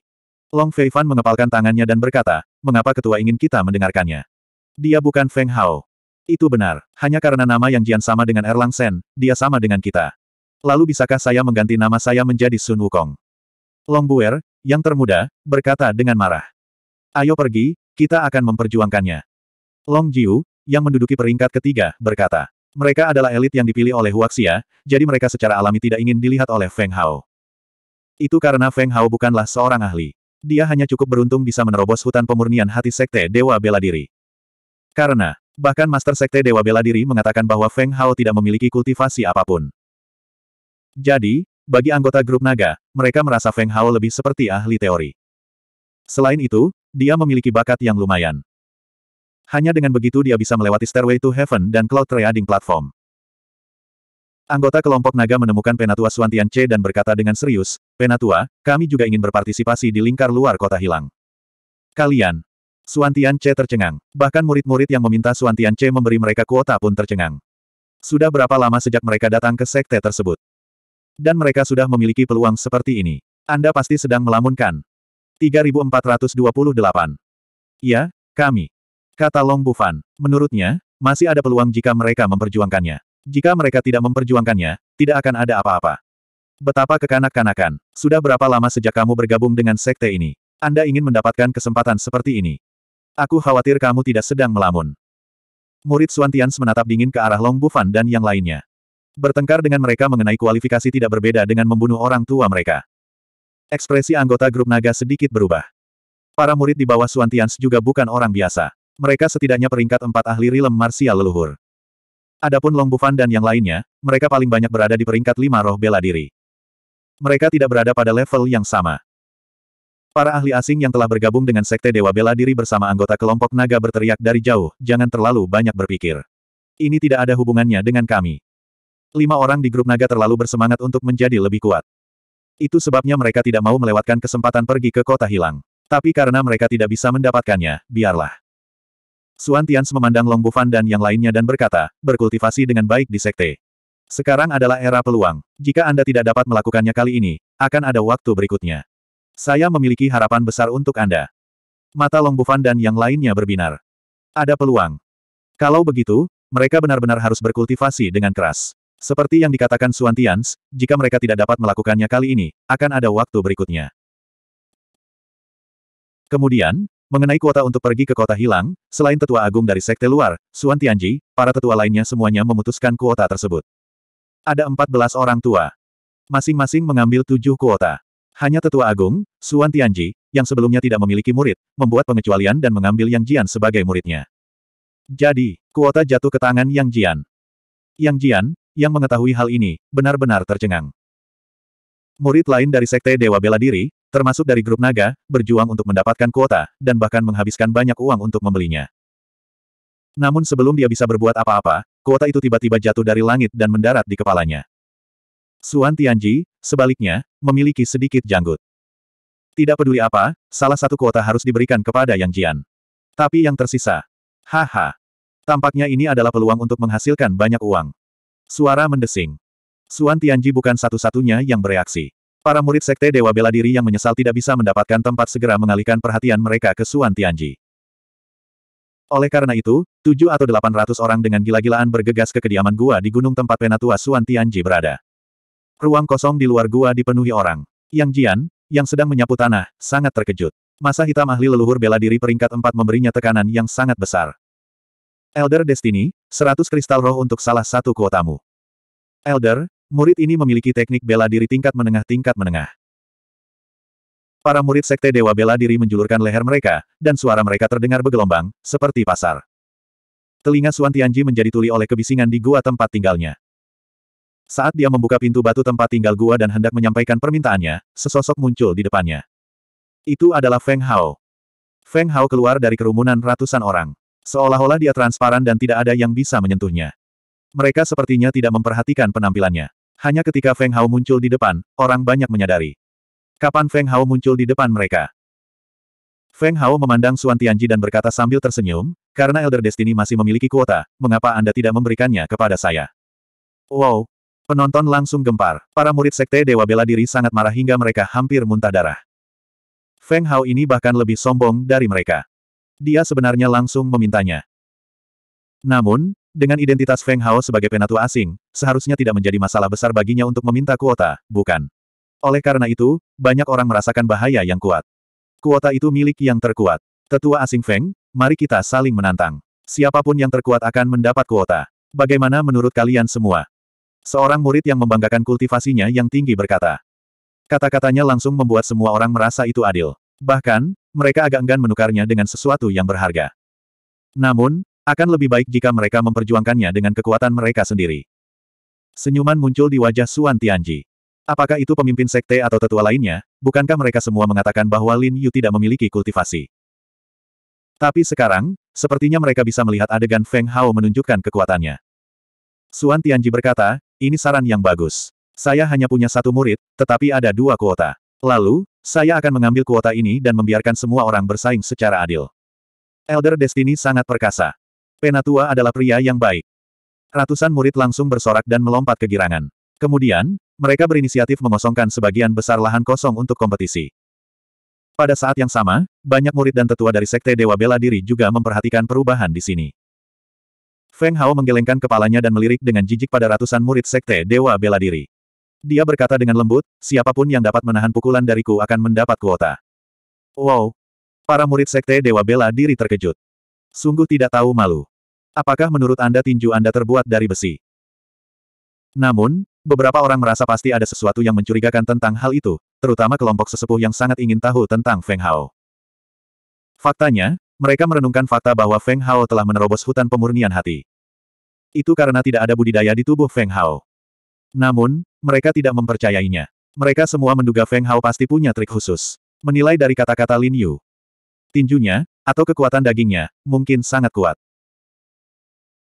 Long Fei Fan mengepalkan tangannya dan berkata, mengapa ketua ingin kita mendengarkannya? Dia bukan Feng Hao. Itu benar. Hanya karena nama yang Jian sama dengan Erlang Sen, dia sama dengan kita. Lalu bisakah saya mengganti nama saya menjadi Sun Wukong? Long Bu'er yang termuda, berkata dengan marah. Ayo pergi, kita akan memperjuangkannya. Long Jiu, yang menduduki peringkat ketiga, berkata. Mereka adalah elit yang dipilih oleh Huaxia, jadi mereka secara alami tidak ingin dilihat oleh Feng Hao. Itu karena Feng Hao bukanlah seorang ahli. Dia hanya cukup beruntung bisa menerobos hutan pemurnian hati Sekte Dewa Bela Diri. Karena, bahkan Master Sekte Dewa Bela Diri mengatakan bahwa Feng Hao tidak memiliki kultivasi apapun. Jadi, bagi anggota grup naga, mereka merasa Feng Hao lebih seperti ahli teori. Selain itu, dia memiliki bakat yang lumayan. Hanya dengan begitu dia bisa melewati Stairway to Heaven dan Cloud Trading Platform. Anggota kelompok naga menemukan Penatua Suantian C dan berkata dengan serius, Penatua, kami juga ingin berpartisipasi di lingkar luar kota hilang. Kalian, Suantian Tian C tercengang. Bahkan murid-murid yang meminta Suantian Tian C memberi mereka kuota pun tercengang. Sudah berapa lama sejak mereka datang ke sekte tersebut? Dan mereka sudah memiliki peluang seperti ini. Anda pasti sedang melamunkan. 3428. Ya, kami. Kata Long Bufan. Menurutnya, masih ada peluang jika mereka memperjuangkannya. Jika mereka tidak memperjuangkannya, tidak akan ada apa-apa. Betapa kekanak-kanakan. Sudah berapa lama sejak kamu bergabung dengan sekte ini? Anda ingin mendapatkan kesempatan seperti ini. Aku khawatir kamu tidak sedang melamun. Murid Suan Tians menatap dingin ke arah Long Bufan dan yang lainnya. Bertengkar dengan mereka mengenai kualifikasi tidak berbeda dengan membunuh orang tua mereka. Ekspresi anggota grup naga sedikit berubah. Para murid di bawah Suan Tians juga bukan orang biasa. Mereka setidaknya peringkat empat ahli rilem marsial leluhur. Adapun Long Bufan dan yang lainnya, mereka paling banyak berada di peringkat lima roh bela diri. Mereka tidak berada pada level yang sama. Para ahli asing yang telah bergabung dengan Sekte Dewa Bela Diri bersama anggota kelompok naga berteriak dari jauh, jangan terlalu banyak berpikir. Ini tidak ada hubungannya dengan kami. Lima orang di grup naga terlalu bersemangat untuk menjadi lebih kuat. Itu sebabnya mereka tidak mau melewatkan kesempatan pergi ke kota hilang. Tapi karena mereka tidak bisa mendapatkannya, biarlah. Suan Tians memandang Long Bufan dan yang lainnya dan berkata, berkultivasi dengan baik di sekte. Sekarang adalah era peluang. Jika Anda tidak dapat melakukannya kali ini, akan ada waktu berikutnya. Saya memiliki harapan besar untuk Anda. Mata Long Bufan dan yang lainnya berbinar. Ada peluang. Kalau begitu, mereka benar-benar harus berkultivasi dengan keras. Seperti yang dikatakan Suan jika mereka tidak dapat melakukannya kali ini, akan ada waktu berikutnya. Kemudian, mengenai kuota untuk pergi ke kota hilang, selain tetua agung dari sekte luar, Suantianji, para tetua lainnya semuanya memutuskan kuota tersebut. Ada 14 orang tua. Masing-masing mengambil tujuh kuota. Hanya tetua agung, Suan Tianji, yang sebelumnya tidak memiliki murid, membuat pengecualian dan mengambil Yang Jian sebagai muridnya. Jadi, kuota jatuh ke tangan Yang Jian. Yang Jian, yang mengetahui hal ini, benar-benar tercengang. Murid lain dari Sekte Dewa Bela Diri, termasuk dari grup naga, berjuang untuk mendapatkan kuota, dan bahkan menghabiskan banyak uang untuk membelinya. Namun sebelum dia bisa berbuat apa-apa, kuota itu tiba-tiba jatuh dari langit dan mendarat di kepalanya. Suan Tianji, sebaliknya, memiliki sedikit janggut. Tidak peduli apa, salah satu kuota harus diberikan kepada Yang Jian. Tapi yang tersisa. Haha. Tampaknya ini adalah peluang untuk menghasilkan banyak uang. Suara mendesing. Suan Tianji bukan satu-satunya yang bereaksi. Para murid Sekte Dewa Bela Diri yang menyesal tidak bisa mendapatkan tempat segera mengalihkan perhatian mereka ke Suan Tianji. Oleh karena itu, tujuh atau delapan ratus orang dengan gila-gilaan bergegas ke kediaman gua di gunung tempat penatua Suan Tianji berada. Ruang kosong di luar gua dipenuhi orang. Yang Jian, yang sedang menyapu tanah, sangat terkejut. Masa hitam ahli leluhur bela diri peringkat empat memberinya tekanan yang sangat besar. Elder Destiny, 100 kristal roh untuk salah satu kuotamu. Elder, murid ini memiliki teknik bela diri tingkat menengah-tingkat menengah. Para murid sekte Dewa Bela Diri menjulurkan leher mereka, dan suara mereka terdengar bergelombang, seperti pasar. Telinga Suan Tianji menjadi tuli oleh kebisingan di gua tempat tinggalnya. Saat dia membuka pintu batu tempat tinggal gua dan hendak menyampaikan permintaannya, sesosok muncul di depannya. Itu adalah Feng Hao. Feng Hao keluar dari kerumunan ratusan orang. Seolah-olah dia transparan dan tidak ada yang bisa menyentuhnya. Mereka sepertinya tidak memperhatikan penampilannya. Hanya ketika Feng Hao muncul di depan, orang banyak menyadari. Kapan Feng Hao muncul di depan mereka? Feng Hao memandang Suan Tianji dan berkata sambil tersenyum, karena Elder Destiny masih memiliki kuota, mengapa Anda tidak memberikannya kepada saya? Wow, Penonton langsung gempar. Para murid sekte Dewa Bela Diri sangat marah hingga mereka hampir muntah darah. Feng Hao ini bahkan lebih sombong dari mereka. Dia sebenarnya langsung memintanya. Namun, dengan identitas Feng Hao sebagai penatu asing, seharusnya tidak menjadi masalah besar baginya untuk meminta kuota, bukan? Oleh karena itu, banyak orang merasakan bahaya yang kuat. Kuota itu milik yang terkuat. Tetua asing Feng, mari kita saling menantang. Siapapun yang terkuat akan mendapat kuota. Bagaimana menurut kalian semua? Seorang murid yang membanggakan kultivasinya yang tinggi berkata. Kata-katanya langsung membuat semua orang merasa itu adil. Bahkan, mereka agak enggan menukarnya dengan sesuatu yang berharga. Namun, akan lebih baik jika mereka memperjuangkannya dengan kekuatan mereka sendiri. Senyuman muncul di wajah Suan Tianji. Apakah itu pemimpin sekte atau tetua lainnya, bukankah mereka semua mengatakan bahwa Lin Yu tidak memiliki kultivasi? Tapi sekarang, sepertinya mereka bisa melihat adegan Feng Hao menunjukkan kekuatannya. Suan Tianji berkata, ini saran yang bagus. Saya hanya punya satu murid, tetapi ada dua kuota. Lalu, saya akan mengambil kuota ini dan membiarkan semua orang bersaing secara adil. Elder Destiny sangat perkasa. Penatua adalah pria yang baik. Ratusan murid langsung bersorak dan melompat kegirangan. Kemudian, mereka berinisiatif mengosongkan sebagian besar lahan kosong untuk kompetisi. Pada saat yang sama, banyak murid dan tetua dari Sekte Dewa Bela Diri juga memperhatikan perubahan di sini. Feng Hao menggelengkan kepalanya dan melirik dengan jijik pada ratusan murid sekte Dewa Bela Diri. Dia berkata dengan lembut, siapapun yang dapat menahan pukulan dariku akan mendapat kuota. Wow! Para murid sekte Dewa Bela Diri terkejut. Sungguh tidak tahu malu. Apakah menurut Anda tinju Anda terbuat dari besi? Namun, beberapa orang merasa pasti ada sesuatu yang mencurigakan tentang hal itu, terutama kelompok sesepuh yang sangat ingin tahu tentang Feng Hao. Faktanya, mereka merenungkan fakta bahwa Feng Hao telah menerobos hutan pemurnian hati. Itu karena tidak ada budidaya di tubuh Feng Hao. Namun, mereka tidak mempercayainya. Mereka semua menduga Feng Hao pasti punya trik khusus. Menilai dari kata-kata Lin Yu. Tinjunya, atau kekuatan dagingnya, mungkin sangat kuat.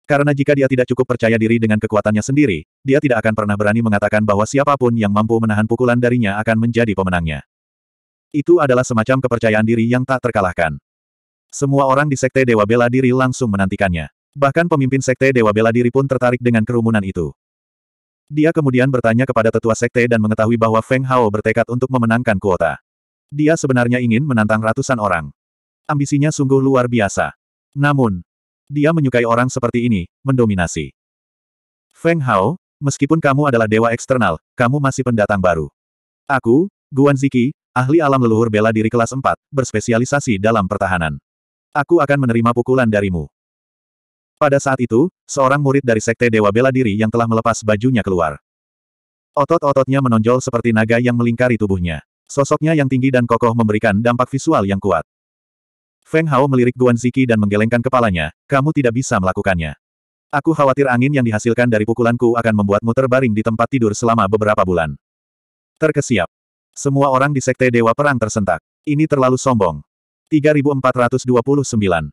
Karena jika dia tidak cukup percaya diri dengan kekuatannya sendiri, dia tidak akan pernah berani mengatakan bahwa siapapun yang mampu menahan pukulan darinya akan menjadi pemenangnya. Itu adalah semacam kepercayaan diri yang tak terkalahkan. Semua orang di Sekte Dewa Bela Diri langsung menantikannya. Bahkan pemimpin Sekte Dewa Bela Diri pun tertarik dengan kerumunan itu. Dia kemudian bertanya kepada tetua sekte dan mengetahui bahwa Feng Hao bertekad untuk memenangkan kuota. Dia sebenarnya ingin menantang ratusan orang. Ambisinya sungguh luar biasa. Namun, dia menyukai orang seperti ini, mendominasi. Feng Hao, meskipun kamu adalah dewa eksternal, kamu masih pendatang baru. Aku, Guan Ziki, ahli alam leluhur bela diri kelas 4, berspesialisasi dalam pertahanan. Aku akan menerima pukulan darimu. Pada saat itu, seorang murid dari Sekte Dewa Bela Diri yang telah melepas bajunya keluar. Otot-ototnya menonjol seperti naga yang melingkari tubuhnya. Sosoknya yang tinggi dan kokoh memberikan dampak visual yang kuat. Feng Hao melirik Guan Ziki dan menggelengkan kepalanya, kamu tidak bisa melakukannya. Aku khawatir angin yang dihasilkan dari pukulanku akan membuatmu terbaring di tempat tidur selama beberapa bulan. Terkesiap. Semua orang di Sekte Dewa Perang tersentak. Ini terlalu sombong. 3429.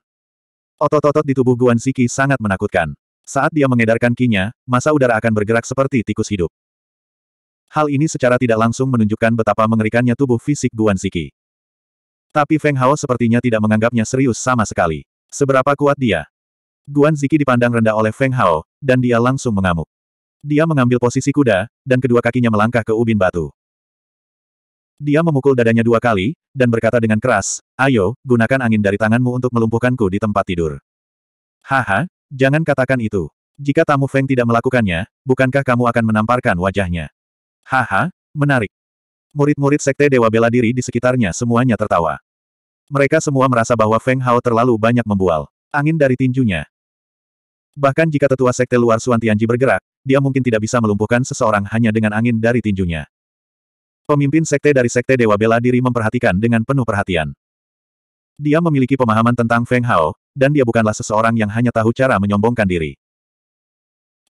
Otot-otot di tubuh Guan Ziki sangat menakutkan. Saat dia mengedarkan kinya, masa udara akan bergerak seperti tikus hidup. Hal ini secara tidak langsung menunjukkan betapa mengerikannya tubuh fisik Guan Ziki. Tapi Feng Hao sepertinya tidak menganggapnya serius sama sekali. Seberapa kuat dia? Guan Ziki dipandang rendah oleh Feng Hao, dan dia langsung mengamuk. Dia mengambil posisi kuda, dan kedua kakinya melangkah ke ubin batu. Dia memukul dadanya dua kali, dan berkata dengan keras, Ayo, gunakan angin dari tanganmu untuk melumpuhkanku di tempat tidur. Haha, jangan katakan itu. Jika tamu Feng tidak melakukannya, bukankah kamu akan menamparkan wajahnya? Haha, menarik. Murid-murid sekte Dewa Bela Diri di sekitarnya semuanya tertawa. Mereka semua merasa bahwa Feng Hao terlalu banyak membual. Angin dari tinjunya. Bahkan jika tetua sekte luar Suan Tianji bergerak, dia mungkin tidak bisa melumpuhkan seseorang hanya dengan angin dari tinjunya. Pemimpin sekte dari sekte Dewa Bela Diri memperhatikan dengan penuh perhatian. Dia memiliki pemahaman tentang Feng Hao, dan dia bukanlah seseorang yang hanya tahu cara menyombongkan diri.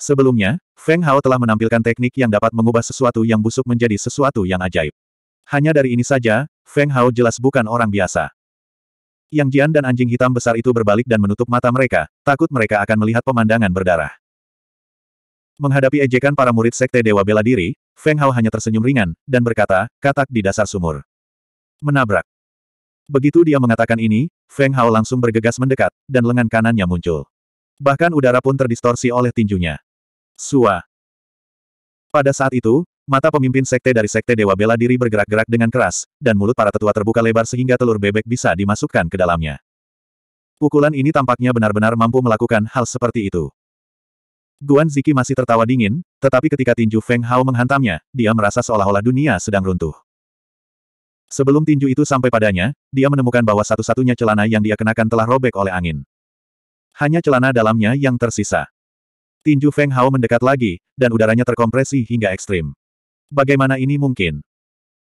Sebelumnya, Feng Hao telah menampilkan teknik yang dapat mengubah sesuatu yang busuk menjadi sesuatu yang ajaib. Hanya dari ini saja, Feng Hao jelas bukan orang biasa. Yang Jian dan anjing hitam besar itu berbalik dan menutup mata mereka, takut mereka akan melihat pemandangan berdarah. Menghadapi ejekan para murid Sekte Dewa Bela Diri, Feng Hao hanya tersenyum ringan, dan berkata, katak di dasar sumur. Menabrak. Begitu dia mengatakan ini, Feng Hao langsung bergegas mendekat, dan lengan kanannya muncul. Bahkan udara pun terdistorsi oleh tinjunya. Sua. Pada saat itu, mata pemimpin sekte dari Sekte Dewa Bela Diri bergerak-gerak dengan keras, dan mulut para tetua terbuka lebar sehingga telur bebek bisa dimasukkan ke dalamnya. Pukulan ini tampaknya benar-benar mampu melakukan hal seperti itu. Guan Ziki masih tertawa dingin, tetapi ketika tinju Feng Hao menghantamnya, dia merasa seolah-olah dunia sedang runtuh. Sebelum tinju itu sampai padanya, dia menemukan bahwa satu-satunya celana yang dia kenakan telah robek oleh angin. Hanya celana dalamnya yang tersisa. Tinju Feng Hao mendekat lagi, dan udaranya terkompresi hingga ekstrim. Bagaimana ini mungkin?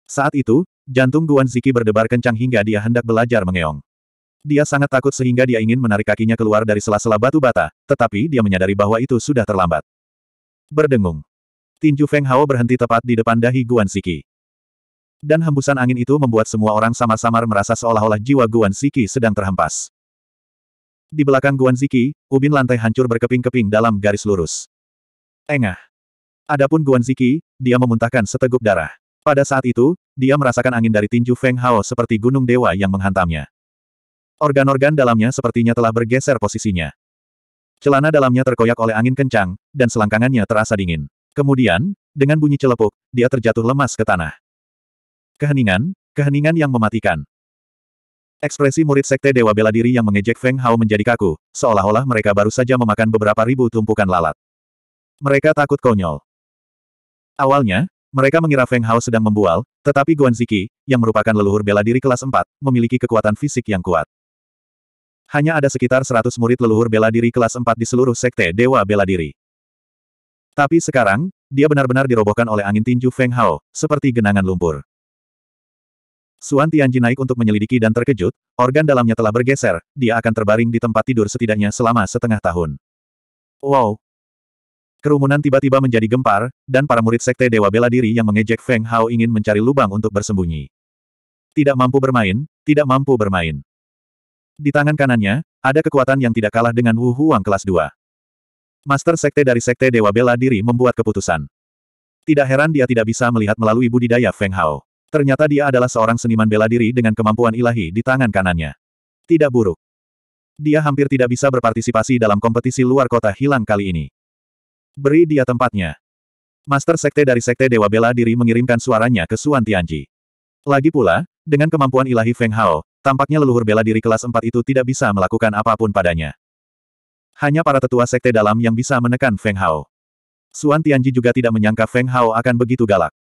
Saat itu, jantung Guan Ziki berdebar kencang hingga dia hendak belajar mengeong. Dia sangat takut sehingga dia ingin menarik kakinya keluar dari sela-sela batu bata, tetapi dia menyadari bahwa itu sudah terlambat. Berdengung. Tinju Feng Hao berhenti tepat di depan dahi Guan Siki. Dan hembusan angin itu membuat semua orang samar-samar merasa seolah-olah jiwa Guan Siki sedang terhempas. Di belakang Guan Ziki, ubin lantai hancur berkeping-keping dalam garis lurus. Engah. Adapun Guan Ziki, dia memuntahkan seteguk darah. Pada saat itu, dia merasakan angin dari tinju Feng Hao seperti gunung dewa yang menghantamnya. Organ-organ dalamnya sepertinya telah bergeser posisinya. Celana dalamnya terkoyak oleh angin kencang, dan selangkangannya terasa dingin. Kemudian, dengan bunyi celepuk, dia terjatuh lemas ke tanah. Keheningan, keheningan yang mematikan. Ekspresi murid sekte Dewa Bela Diri yang mengejek Feng Hao menjadi kaku, seolah-olah mereka baru saja memakan beberapa ribu tumpukan lalat. Mereka takut konyol. Awalnya, mereka mengira Feng Hao sedang membual, tetapi Guan Ziki, yang merupakan leluhur bela diri kelas 4, memiliki kekuatan fisik yang kuat. Hanya ada sekitar 100 murid leluhur bela diri kelas 4 di seluruh sekte Dewa Bela Diri. Tapi sekarang, dia benar-benar dirobohkan oleh angin tinju Feng Hao, seperti genangan lumpur. Suan Tianji naik untuk menyelidiki dan terkejut, organ dalamnya telah bergeser, dia akan terbaring di tempat tidur setidaknya selama setengah tahun. Wow! Kerumunan tiba-tiba menjadi gempar, dan para murid sekte Dewa Bela Diri yang mengejek Feng Hao ingin mencari lubang untuk bersembunyi. Tidak mampu bermain, tidak mampu bermain. Di tangan kanannya, ada kekuatan yang tidak kalah dengan Wu Huang kelas 2. Master Sekte dari Sekte Dewa Bela Diri membuat keputusan. Tidak heran dia tidak bisa melihat melalui budidaya Feng Hao. Ternyata dia adalah seorang seniman bela diri dengan kemampuan ilahi di tangan kanannya. Tidak buruk. Dia hampir tidak bisa berpartisipasi dalam kompetisi luar kota hilang kali ini. Beri dia tempatnya. Master Sekte dari Sekte Dewa Bela Diri mengirimkan suaranya ke Suan Tianji. Lagi pula, dengan kemampuan ilahi Feng Hao, Tampaknya leluhur bela diri kelas 4 itu tidak bisa melakukan apapun padanya. Hanya para tetua sekte dalam yang bisa menekan Feng Hao. Suan Tianji juga tidak menyangka Feng Hao akan begitu galak.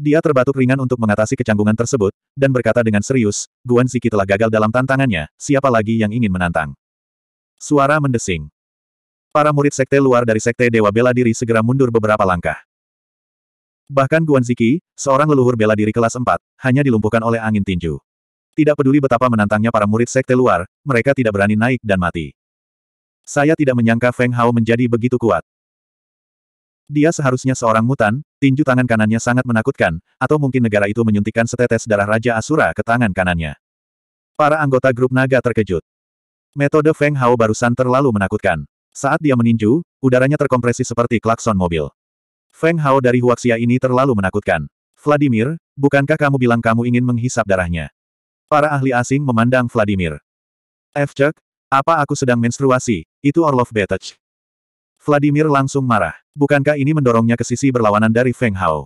Dia terbatuk ringan untuk mengatasi kecanggungan tersebut, dan berkata dengan serius, Guan Ziki telah gagal dalam tantangannya, siapa lagi yang ingin menantang? Suara mendesing. Para murid sekte luar dari sekte Dewa Bela Diri segera mundur beberapa langkah. Bahkan Guan Ziki, seorang leluhur bela diri kelas 4, hanya dilumpuhkan oleh angin tinju. Tidak peduli betapa menantangnya para murid sekte luar, mereka tidak berani naik dan mati. Saya tidak menyangka Feng Hao menjadi begitu kuat. Dia seharusnya seorang mutan, tinju tangan kanannya sangat menakutkan, atau mungkin negara itu menyuntikkan setetes darah Raja Asura ke tangan kanannya. Para anggota grup naga terkejut. Metode Feng Hao barusan terlalu menakutkan. Saat dia meninju, udaranya terkompresi seperti klakson mobil. Feng Hao dari Huaxia ini terlalu menakutkan. Vladimir, bukankah kamu bilang kamu ingin menghisap darahnya? Para ahli asing memandang Vladimir. Evchuk, eh, apa aku sedang menstruasi? Itu Orlov Betech. Vladimir langsung marah. Bukankah ini mendorongnya ke sisi berlawanan dari Feng Hao?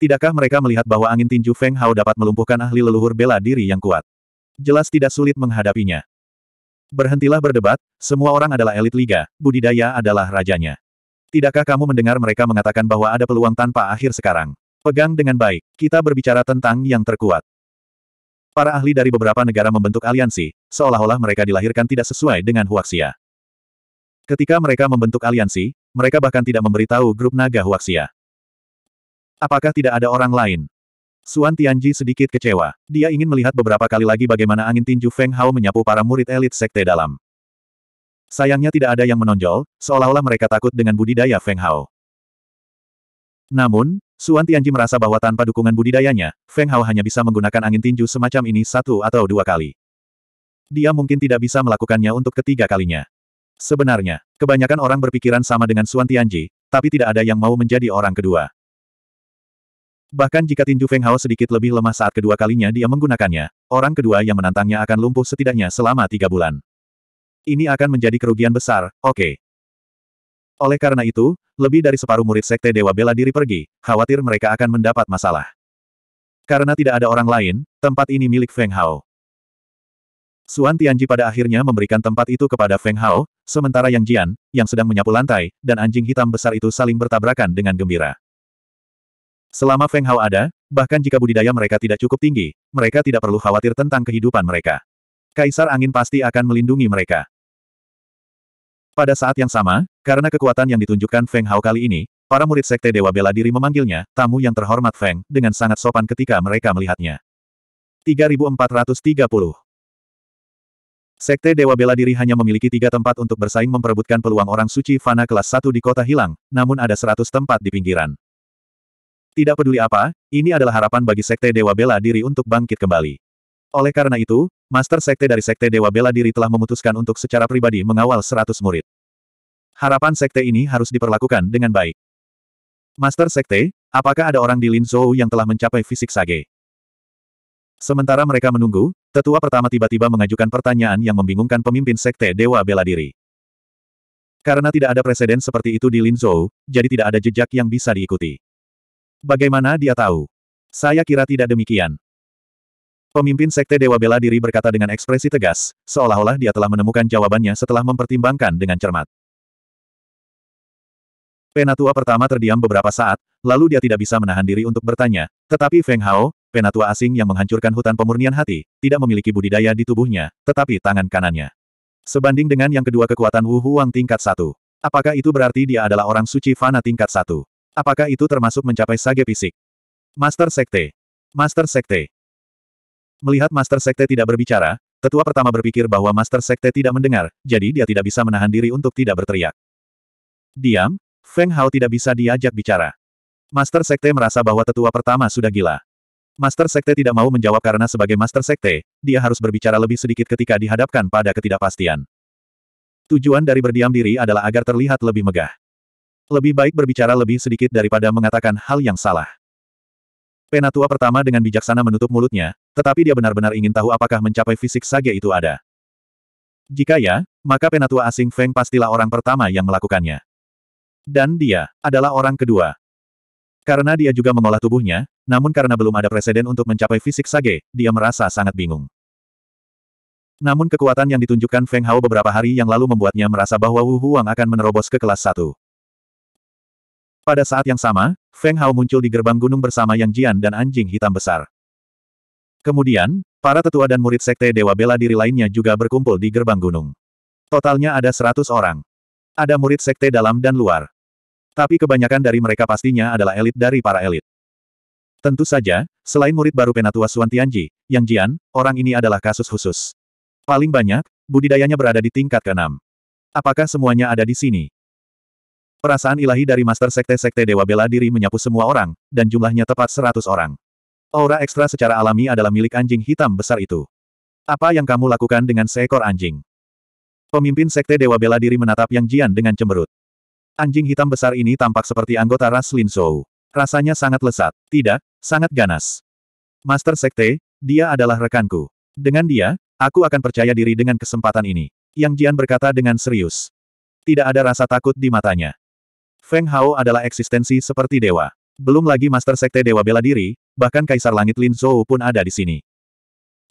Tidakkah mereka melihat bahwa angin tinju Feng Hao dapat melumpuhkan ahli leluhur bela diri yang kuat? Jelas tidak sulit menghadapinya. Berhentilah berdebat, semua orang adalah elit liga, budidaya adalah rajanya. Tidakkah kamu mendengar mereka mengatakan bahwa ada peluang tanpa akhir sekarang? Pegang dengan baik, kita berbicara tentang yang terkuat. Para ahli dari beberapa negara membentuk aliansi, seolah-olah mereka dilahirkan tidak sesuai dengan Huaxia. Ketika mereka membentuk aliansi, mereka bahkan tidak memberitahu grup naga Huaxia. Apakah tidak ada orang lain? Suan Tianji sedikit kecewa. Dia ingin melihat beberapa kali lagi bagaimana angin tinju Feng Hao menyapu para murid elit sekte dalam. Sayangnya tidak ada yang menonjol, seolah-olah mereka takut dengan budidaya Feng Hao. Namun, Suan Tianji merasa bahwa tanpa dukungan budidayanya, Feng Hao hanya bisa menggunakan angin tinju semacam ini satu atau dua kali. Dia mungkin tidak bisa melakukannya untuk ketiga kalinya. Sebenarnya, kebanyakan orang berpikiran sama dengan Suan Tianji, tapi tidak ada yang mau menjadi orang kedua. Bahkan jika tinju Feng Hao sedikit lebih lemah saat kedua kalinya dia menggunakannya, orang kedua yang menantangnya akan lumpuh setidaknya selama tiga bulan. Ini akan menjadi kerugian besar, oke. Okay. Oleh karena itu, lebih dari separuh murid Sekte Dewa Bela Diri pergi, khawatir mereka akan mendapat masalah. Karena tidak ada orang lain, tempat ini milik Feng Hao. Suan Tianji pada akhirnya memberikan tempat itu kepada Feng Hao, sementara Yang Jian, yang sedang menyapu lantai, dan anjing hitam besar itu saling bertabrakan dengan gembira. Selama Feng Hao ada, bahkan jika budidaya mereka tidak cukup tinggi, mereka tidak perlu khawatir tentang kehidupan mereka. Kaisar Angin pasti akan melindungi mereka. Pada saat yang sama, karena kekuatan yang ditunjukkan Feng Hao kali ini, para murid Sekte Dewa Bela Diri memanggilnya, tamu yang terhormat Feng, dengan sangat sopan ketika mereka melihatnya. 3430 Sekte Dewa Bela Diri hanya memiliki tiga tempat untuk bersaing memperebutkan peluang orang suci Fana kelas 1 di kota hilang, namun ada 100 tempat di pinggiran. Tidak peduli apa, ini adalah harapan bagi Sekte Dewa Bela Diri untuk bangkit kembali. Oleh karena itu, Master Sekte dari Sekte Dewa Bela Diri telah memutuskan untuk secara pribadi mengawal seratus murid. Harapan Sekte ini harus diperlakukan dengan baik. Master Sekte, apakah ada orang di Lin Zhou yang telah mencapai fisik Sage? Sementara mereka menunggu, tetua pertama tiba-tiba mengajukan pertanyaan yang membingungkan pemimpin Sekte Dewa Bela Diri. Karena tidak ada presiden seperti itu di Lin Zhou, jadi tidak ada jejak yang bisa diikuti. Bagaimana dia tahu? Saya kira tidak demikian. Pemimpin Sekte Dewa Bela Diri berkata dengan ekspresi tegas, seolah-olah dia telah menemukan jawabannya setelah mempertimbangkan dengan cermat. Penatua pertama terdiam beberapa saat, lalu dia tidak bisa menahan diri untuk bertanya. Tetapi Feng Hao, penatua asing yang menghancurkan hutan pemurnian hati, tidak memiliki budidaya di tubuhnya, tetapi tangan kanannya. Sebanding dengan yang kedua kekuatan Wu Huang tingkat satu, Apakah itu berarti dia adalah orang suci fana tingkat satu? Apakah itu termasuk mencapai sage fisik? Master Sekte. Master Sekte. Melihat Master Sekte tidak berbicara, tetua pertama berpikir bahwa Master Sekte tidak mendengar, jadi dia tidak bisa menahan diri untuk tidak berteriak. Diam, Feng Hao tidak bisa diajak bicara. Master Sekte merasa bahwa tetua pertama sudah gila. Master Sekte tidak mau menjawab karena sebagai Master Sekte, dia harus berbicara lebih sedikit ketika dihadapkan pada ketidakpastian. Tujuan dari berdiam diri adalah agar terlihat lebih megah. Lebih baik berbicara lebih sedikit daripada mengatakan hal yang salah. Penatua pertama dengan bijaksana menutup mulutnya, tetapi dia benar-benar ingin tahu apakah mencapai fisik sage itu ada. Jika ya, maka penatua asing Feng pastilah orang pertama yang melakukannya. Dan dia adalah orang kedua. Karena dia juga mengolah tubuhnya, namun karena belum ada presiden untuk mencapai fisik sage, dia merasa sangat bingung. Namun kekuatan yang ditunjukkan Feng Hao beberapa hari yang lalu membuatnya merasa bahwa Wu Huang akan menerobos ke kelas 1. Pada saat yang sama, Feng Hao muncul di gerbang gunung bersama Yang Jian dan anjing hitam besar. Kemudian, para tetua dan murid sekte Dewa Bela Diri lainnya juga berkumpul di gerbang gunung. Totalnya ada seratus orang. Ada murid sekte dalam dan luar. Tapi kebanyakan dari mereka pastinya adalah elit dari para elit. Tentu saja, selain murid baru Penatua Suan Tianji, Yang Jian, orang ini adalah kasus khusus. Paling banyak, budidayanya berada di tingkat keenam. Apakah semuanya ada di sini? Perasaan ilahi dari Master Sekte-Sekte Dewa Bela Diri menyapu semua orang, dan jumlahnya tepat seratus orang. Aura ekstra secara alami adalah milik anjing hitam besar itu. Apa yang kamu lakukan dengan seekor anjing? Pemimpin Sekte Dewa Bela Diri menatap Yang Jian dengan cemberut. Anjing hitam besar ini tampak seperti anggota ras Lin Zhou. Rasanya sangat lesat, tidak, sangat ganas. Master Sekte, dia adalah rekanku. Dengan dia, aku akan percaya diri dengan kesempatan ini. Yang Jian berkata dengan serius. Tidak ada rasa takut di matanya. Feng Hao adalah eksistensi seperti dewa. Belum lagi Master Sekte Dewa Bela Diri, bahkan Kaisar Langit Lin Zhou pun ada di sini.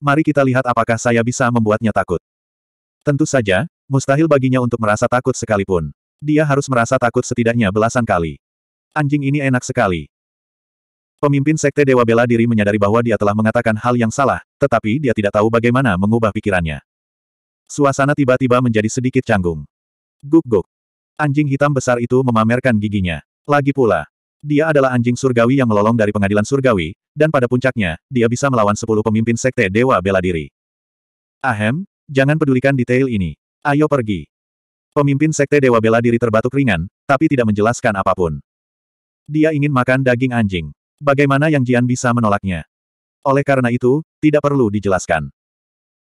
Mari kita lihat apakah saya bisa membuatnya takut. Tentu saja, mustahil baginya untuk merasa takut sekalipun. Dia harus merasa takut setidaknya belasan kali. Anjing ini enak sekali. Pemimpin Sekte Dewa Bela Diri menyadari bahwa dia telah mengatakan hal yang salah, tetapi dia tidak tahu bagaimana mengubah pikirannya. Suasana tiba-tiba menjadi sedikit canggung. Guk-guk. Anjing hitam besar itu memamerkan giginya. Lagi pula, dia adalah anjing surgawi yang melolong dari pengadilan surgawi, dan pada puncaknya, dia bisa melawan sepuluh pemimpin sekte Dewa Bela Diri. Ahem, jangan pedulikan detail ini. Ayo pergi. Pemimpin sekte Dewa Bela Diri terbatuk ringan, tapi tidak menjelaskan apapun. Dia ingin makan daging anjing. Bagaimana Yang Jian bisa menolaknya? Oleh karena itu, tidak perlu dijelaskan.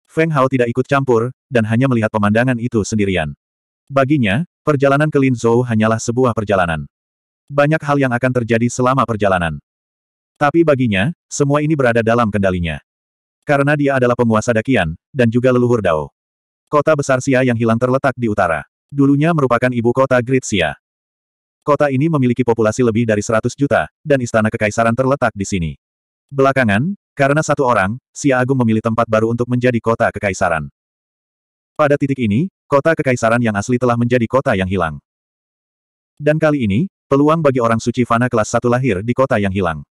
Feng Hao tidak ikut campur, dan hanya melihat pemandangan itu sendirian. Baginya, Perjalanan ke Linzhou hanyalah sebuah perjalanan. Banyak hal yang akan terjadi selama perjalanan. Tapi baginya, semua ini berada dalam kendalinya. Karena dia adalah penguasa Dakian, dan juga leluhur Dao. Kota besar Xia yang hilang terletak di utara. Dulunya merupakan ibu kota Great Kota ini memiliki populasi lebih dari 100 juta, dan istana kekaisaran terletak di sini. Belakangan, karena satu orang, Xia Agung memilih tempat baru untuk menjadi kota kekaisaran. Pada titik ini, kota kekaisaran yang asli telah menjadi kota yang hilang. Dan kali ini, peluang bagi orang suci fana kelas satu lahir di kota yang hilang.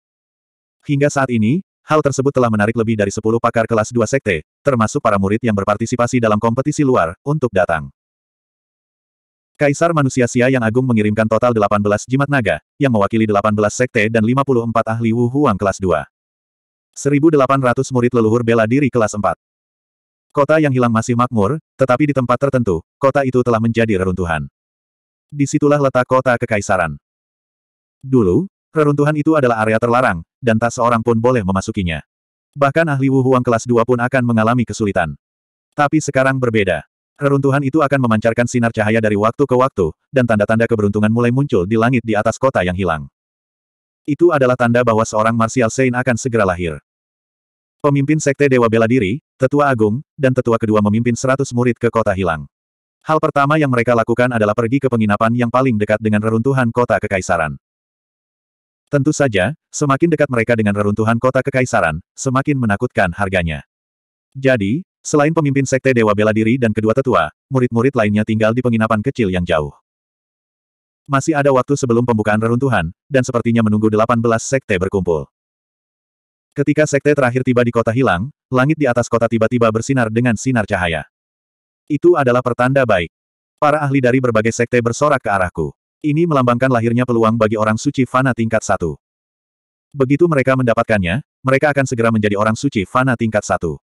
Hingga saat ini, hal tersebut telah menarik lebih dari 10 pakar kelas 2 sekte, termasuk para murid yang berpartisipasi dalam kompetisi luar, untuk datang. Kaisar Manusia Sia yang agung mengirimkan total 18 jimat naga, yang mewakili 18 sekte dan 54 ahli Wu Huang kelas 2. 1800 murid leluhur bela diri kelas 4. Kota yang hilang masih makmur, tetapi di tempat tertentu, kota itu telah menjadi reruntuhan. Disitulah letak kota kekaisaran. Dulu, reruntuhan itu adalah area terlarang, dan tak seorang pun boleh memasukinya. Bahkan ahli wuhuang kelas 2 pun akan mengalami kesulitan. Tapi sekarang berbeda. Reruntuhan itu akan memancarkan sinar cahaya dari waktu ke waktu, dan tanda-tanda keberuntungan mulai muncul di langit di atas kota yang hilang. Itu adalah tanda bahwa seorang Martial Saint akan segera lahir. Pemimpin Sekte Dewa Bela Diri, Tetua Agung, dan Tetua Kedua memimpin seratus murid ke kota hilang. Hal pertama yang mereka lakukan adalah pergi ke penginapan yang paling dekat dengan reruntuhan kota kekaisaran. Tentu saja, semakin dekat mereka dengan reruntuhan kota kekaisaran, semakin menakutkan harganya. Jadi, selain pemimpin Sekte Dewa Bela Diri dan kedua tetua, murid-murid lainnya tinggal di penginapan kecil yang jauh. Masih ada waktu sebelum pembukaan reruntuhan, dan sepertinya menunggu 18 sekte berkumpul. Ketika sekte terakhir tiba di kota hilang, langit di atas kota tiba-tiba bersinar dengan sinar cahaya. Itu adalah pertanda baik. Para ahli dari berbagai sekte bersorak ke arahku. Ini melambangkan lahirnya peluang bagi orang suci fana tingkat satu. Begitu mereka mendapatkannya, mereka akan segera menjadi orang suci fana tingkat satu.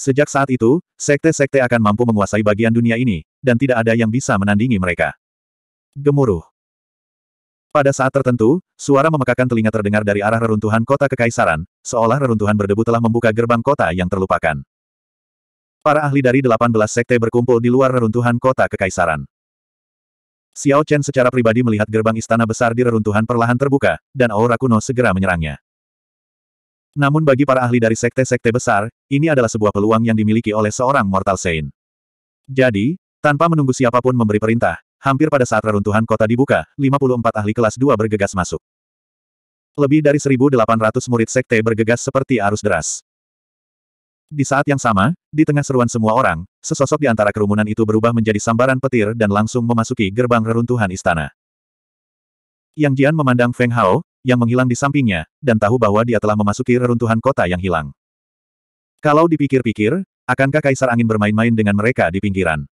Sejak saat itu, sekte-sekte akan mampu menguasai bagian dunia ini, dan tidak ada yang bisa menandingi mereka. Gemuruh. Pada saat tertentu, suara memekakan telinga terdengar dari arah reruntuhan kota kekaisaran, seolah reruntuhan berdebu telah membuka gerbang kota yang terlupakan. Para ahli dari 18 sekte berkumpul di luar reruntuhan kota kekaisaran. Xiao Chen secara pribadi melihat gerbang istana besar di reruntuhan perlahan terbuka, dan aura kuno segera menyerangnya. Namun bagi para ahli dari sekte-sekte besar, ini adalah sebuah peluang yang dimiliki oleh seorang Mortal Saint. Jadi, tanpa menunggu siapapun memberi perintah, Hampir pada saat reruntuhan kota dibuka, 54 ahli kelas 2 bergegas masuk. Lebih dari 1.800 murid sekte bergegas seperti arus deras. Di saat yang sama, di tengah seruan semua orang, sesosok di antara kerumunan itu berubah menjadi sambaran petir dan langsung memasuki gerbang reruntuhan istana. Yang Jian memandang Feng Hao, yang menghilang di sampingnya, dan tahu bahwa dia telah memasuki reruntuhan kota yang hilang. Kalau dipikir-pikir, akankah Kaisar Angin bermain-main dengan mereka di pinggiran?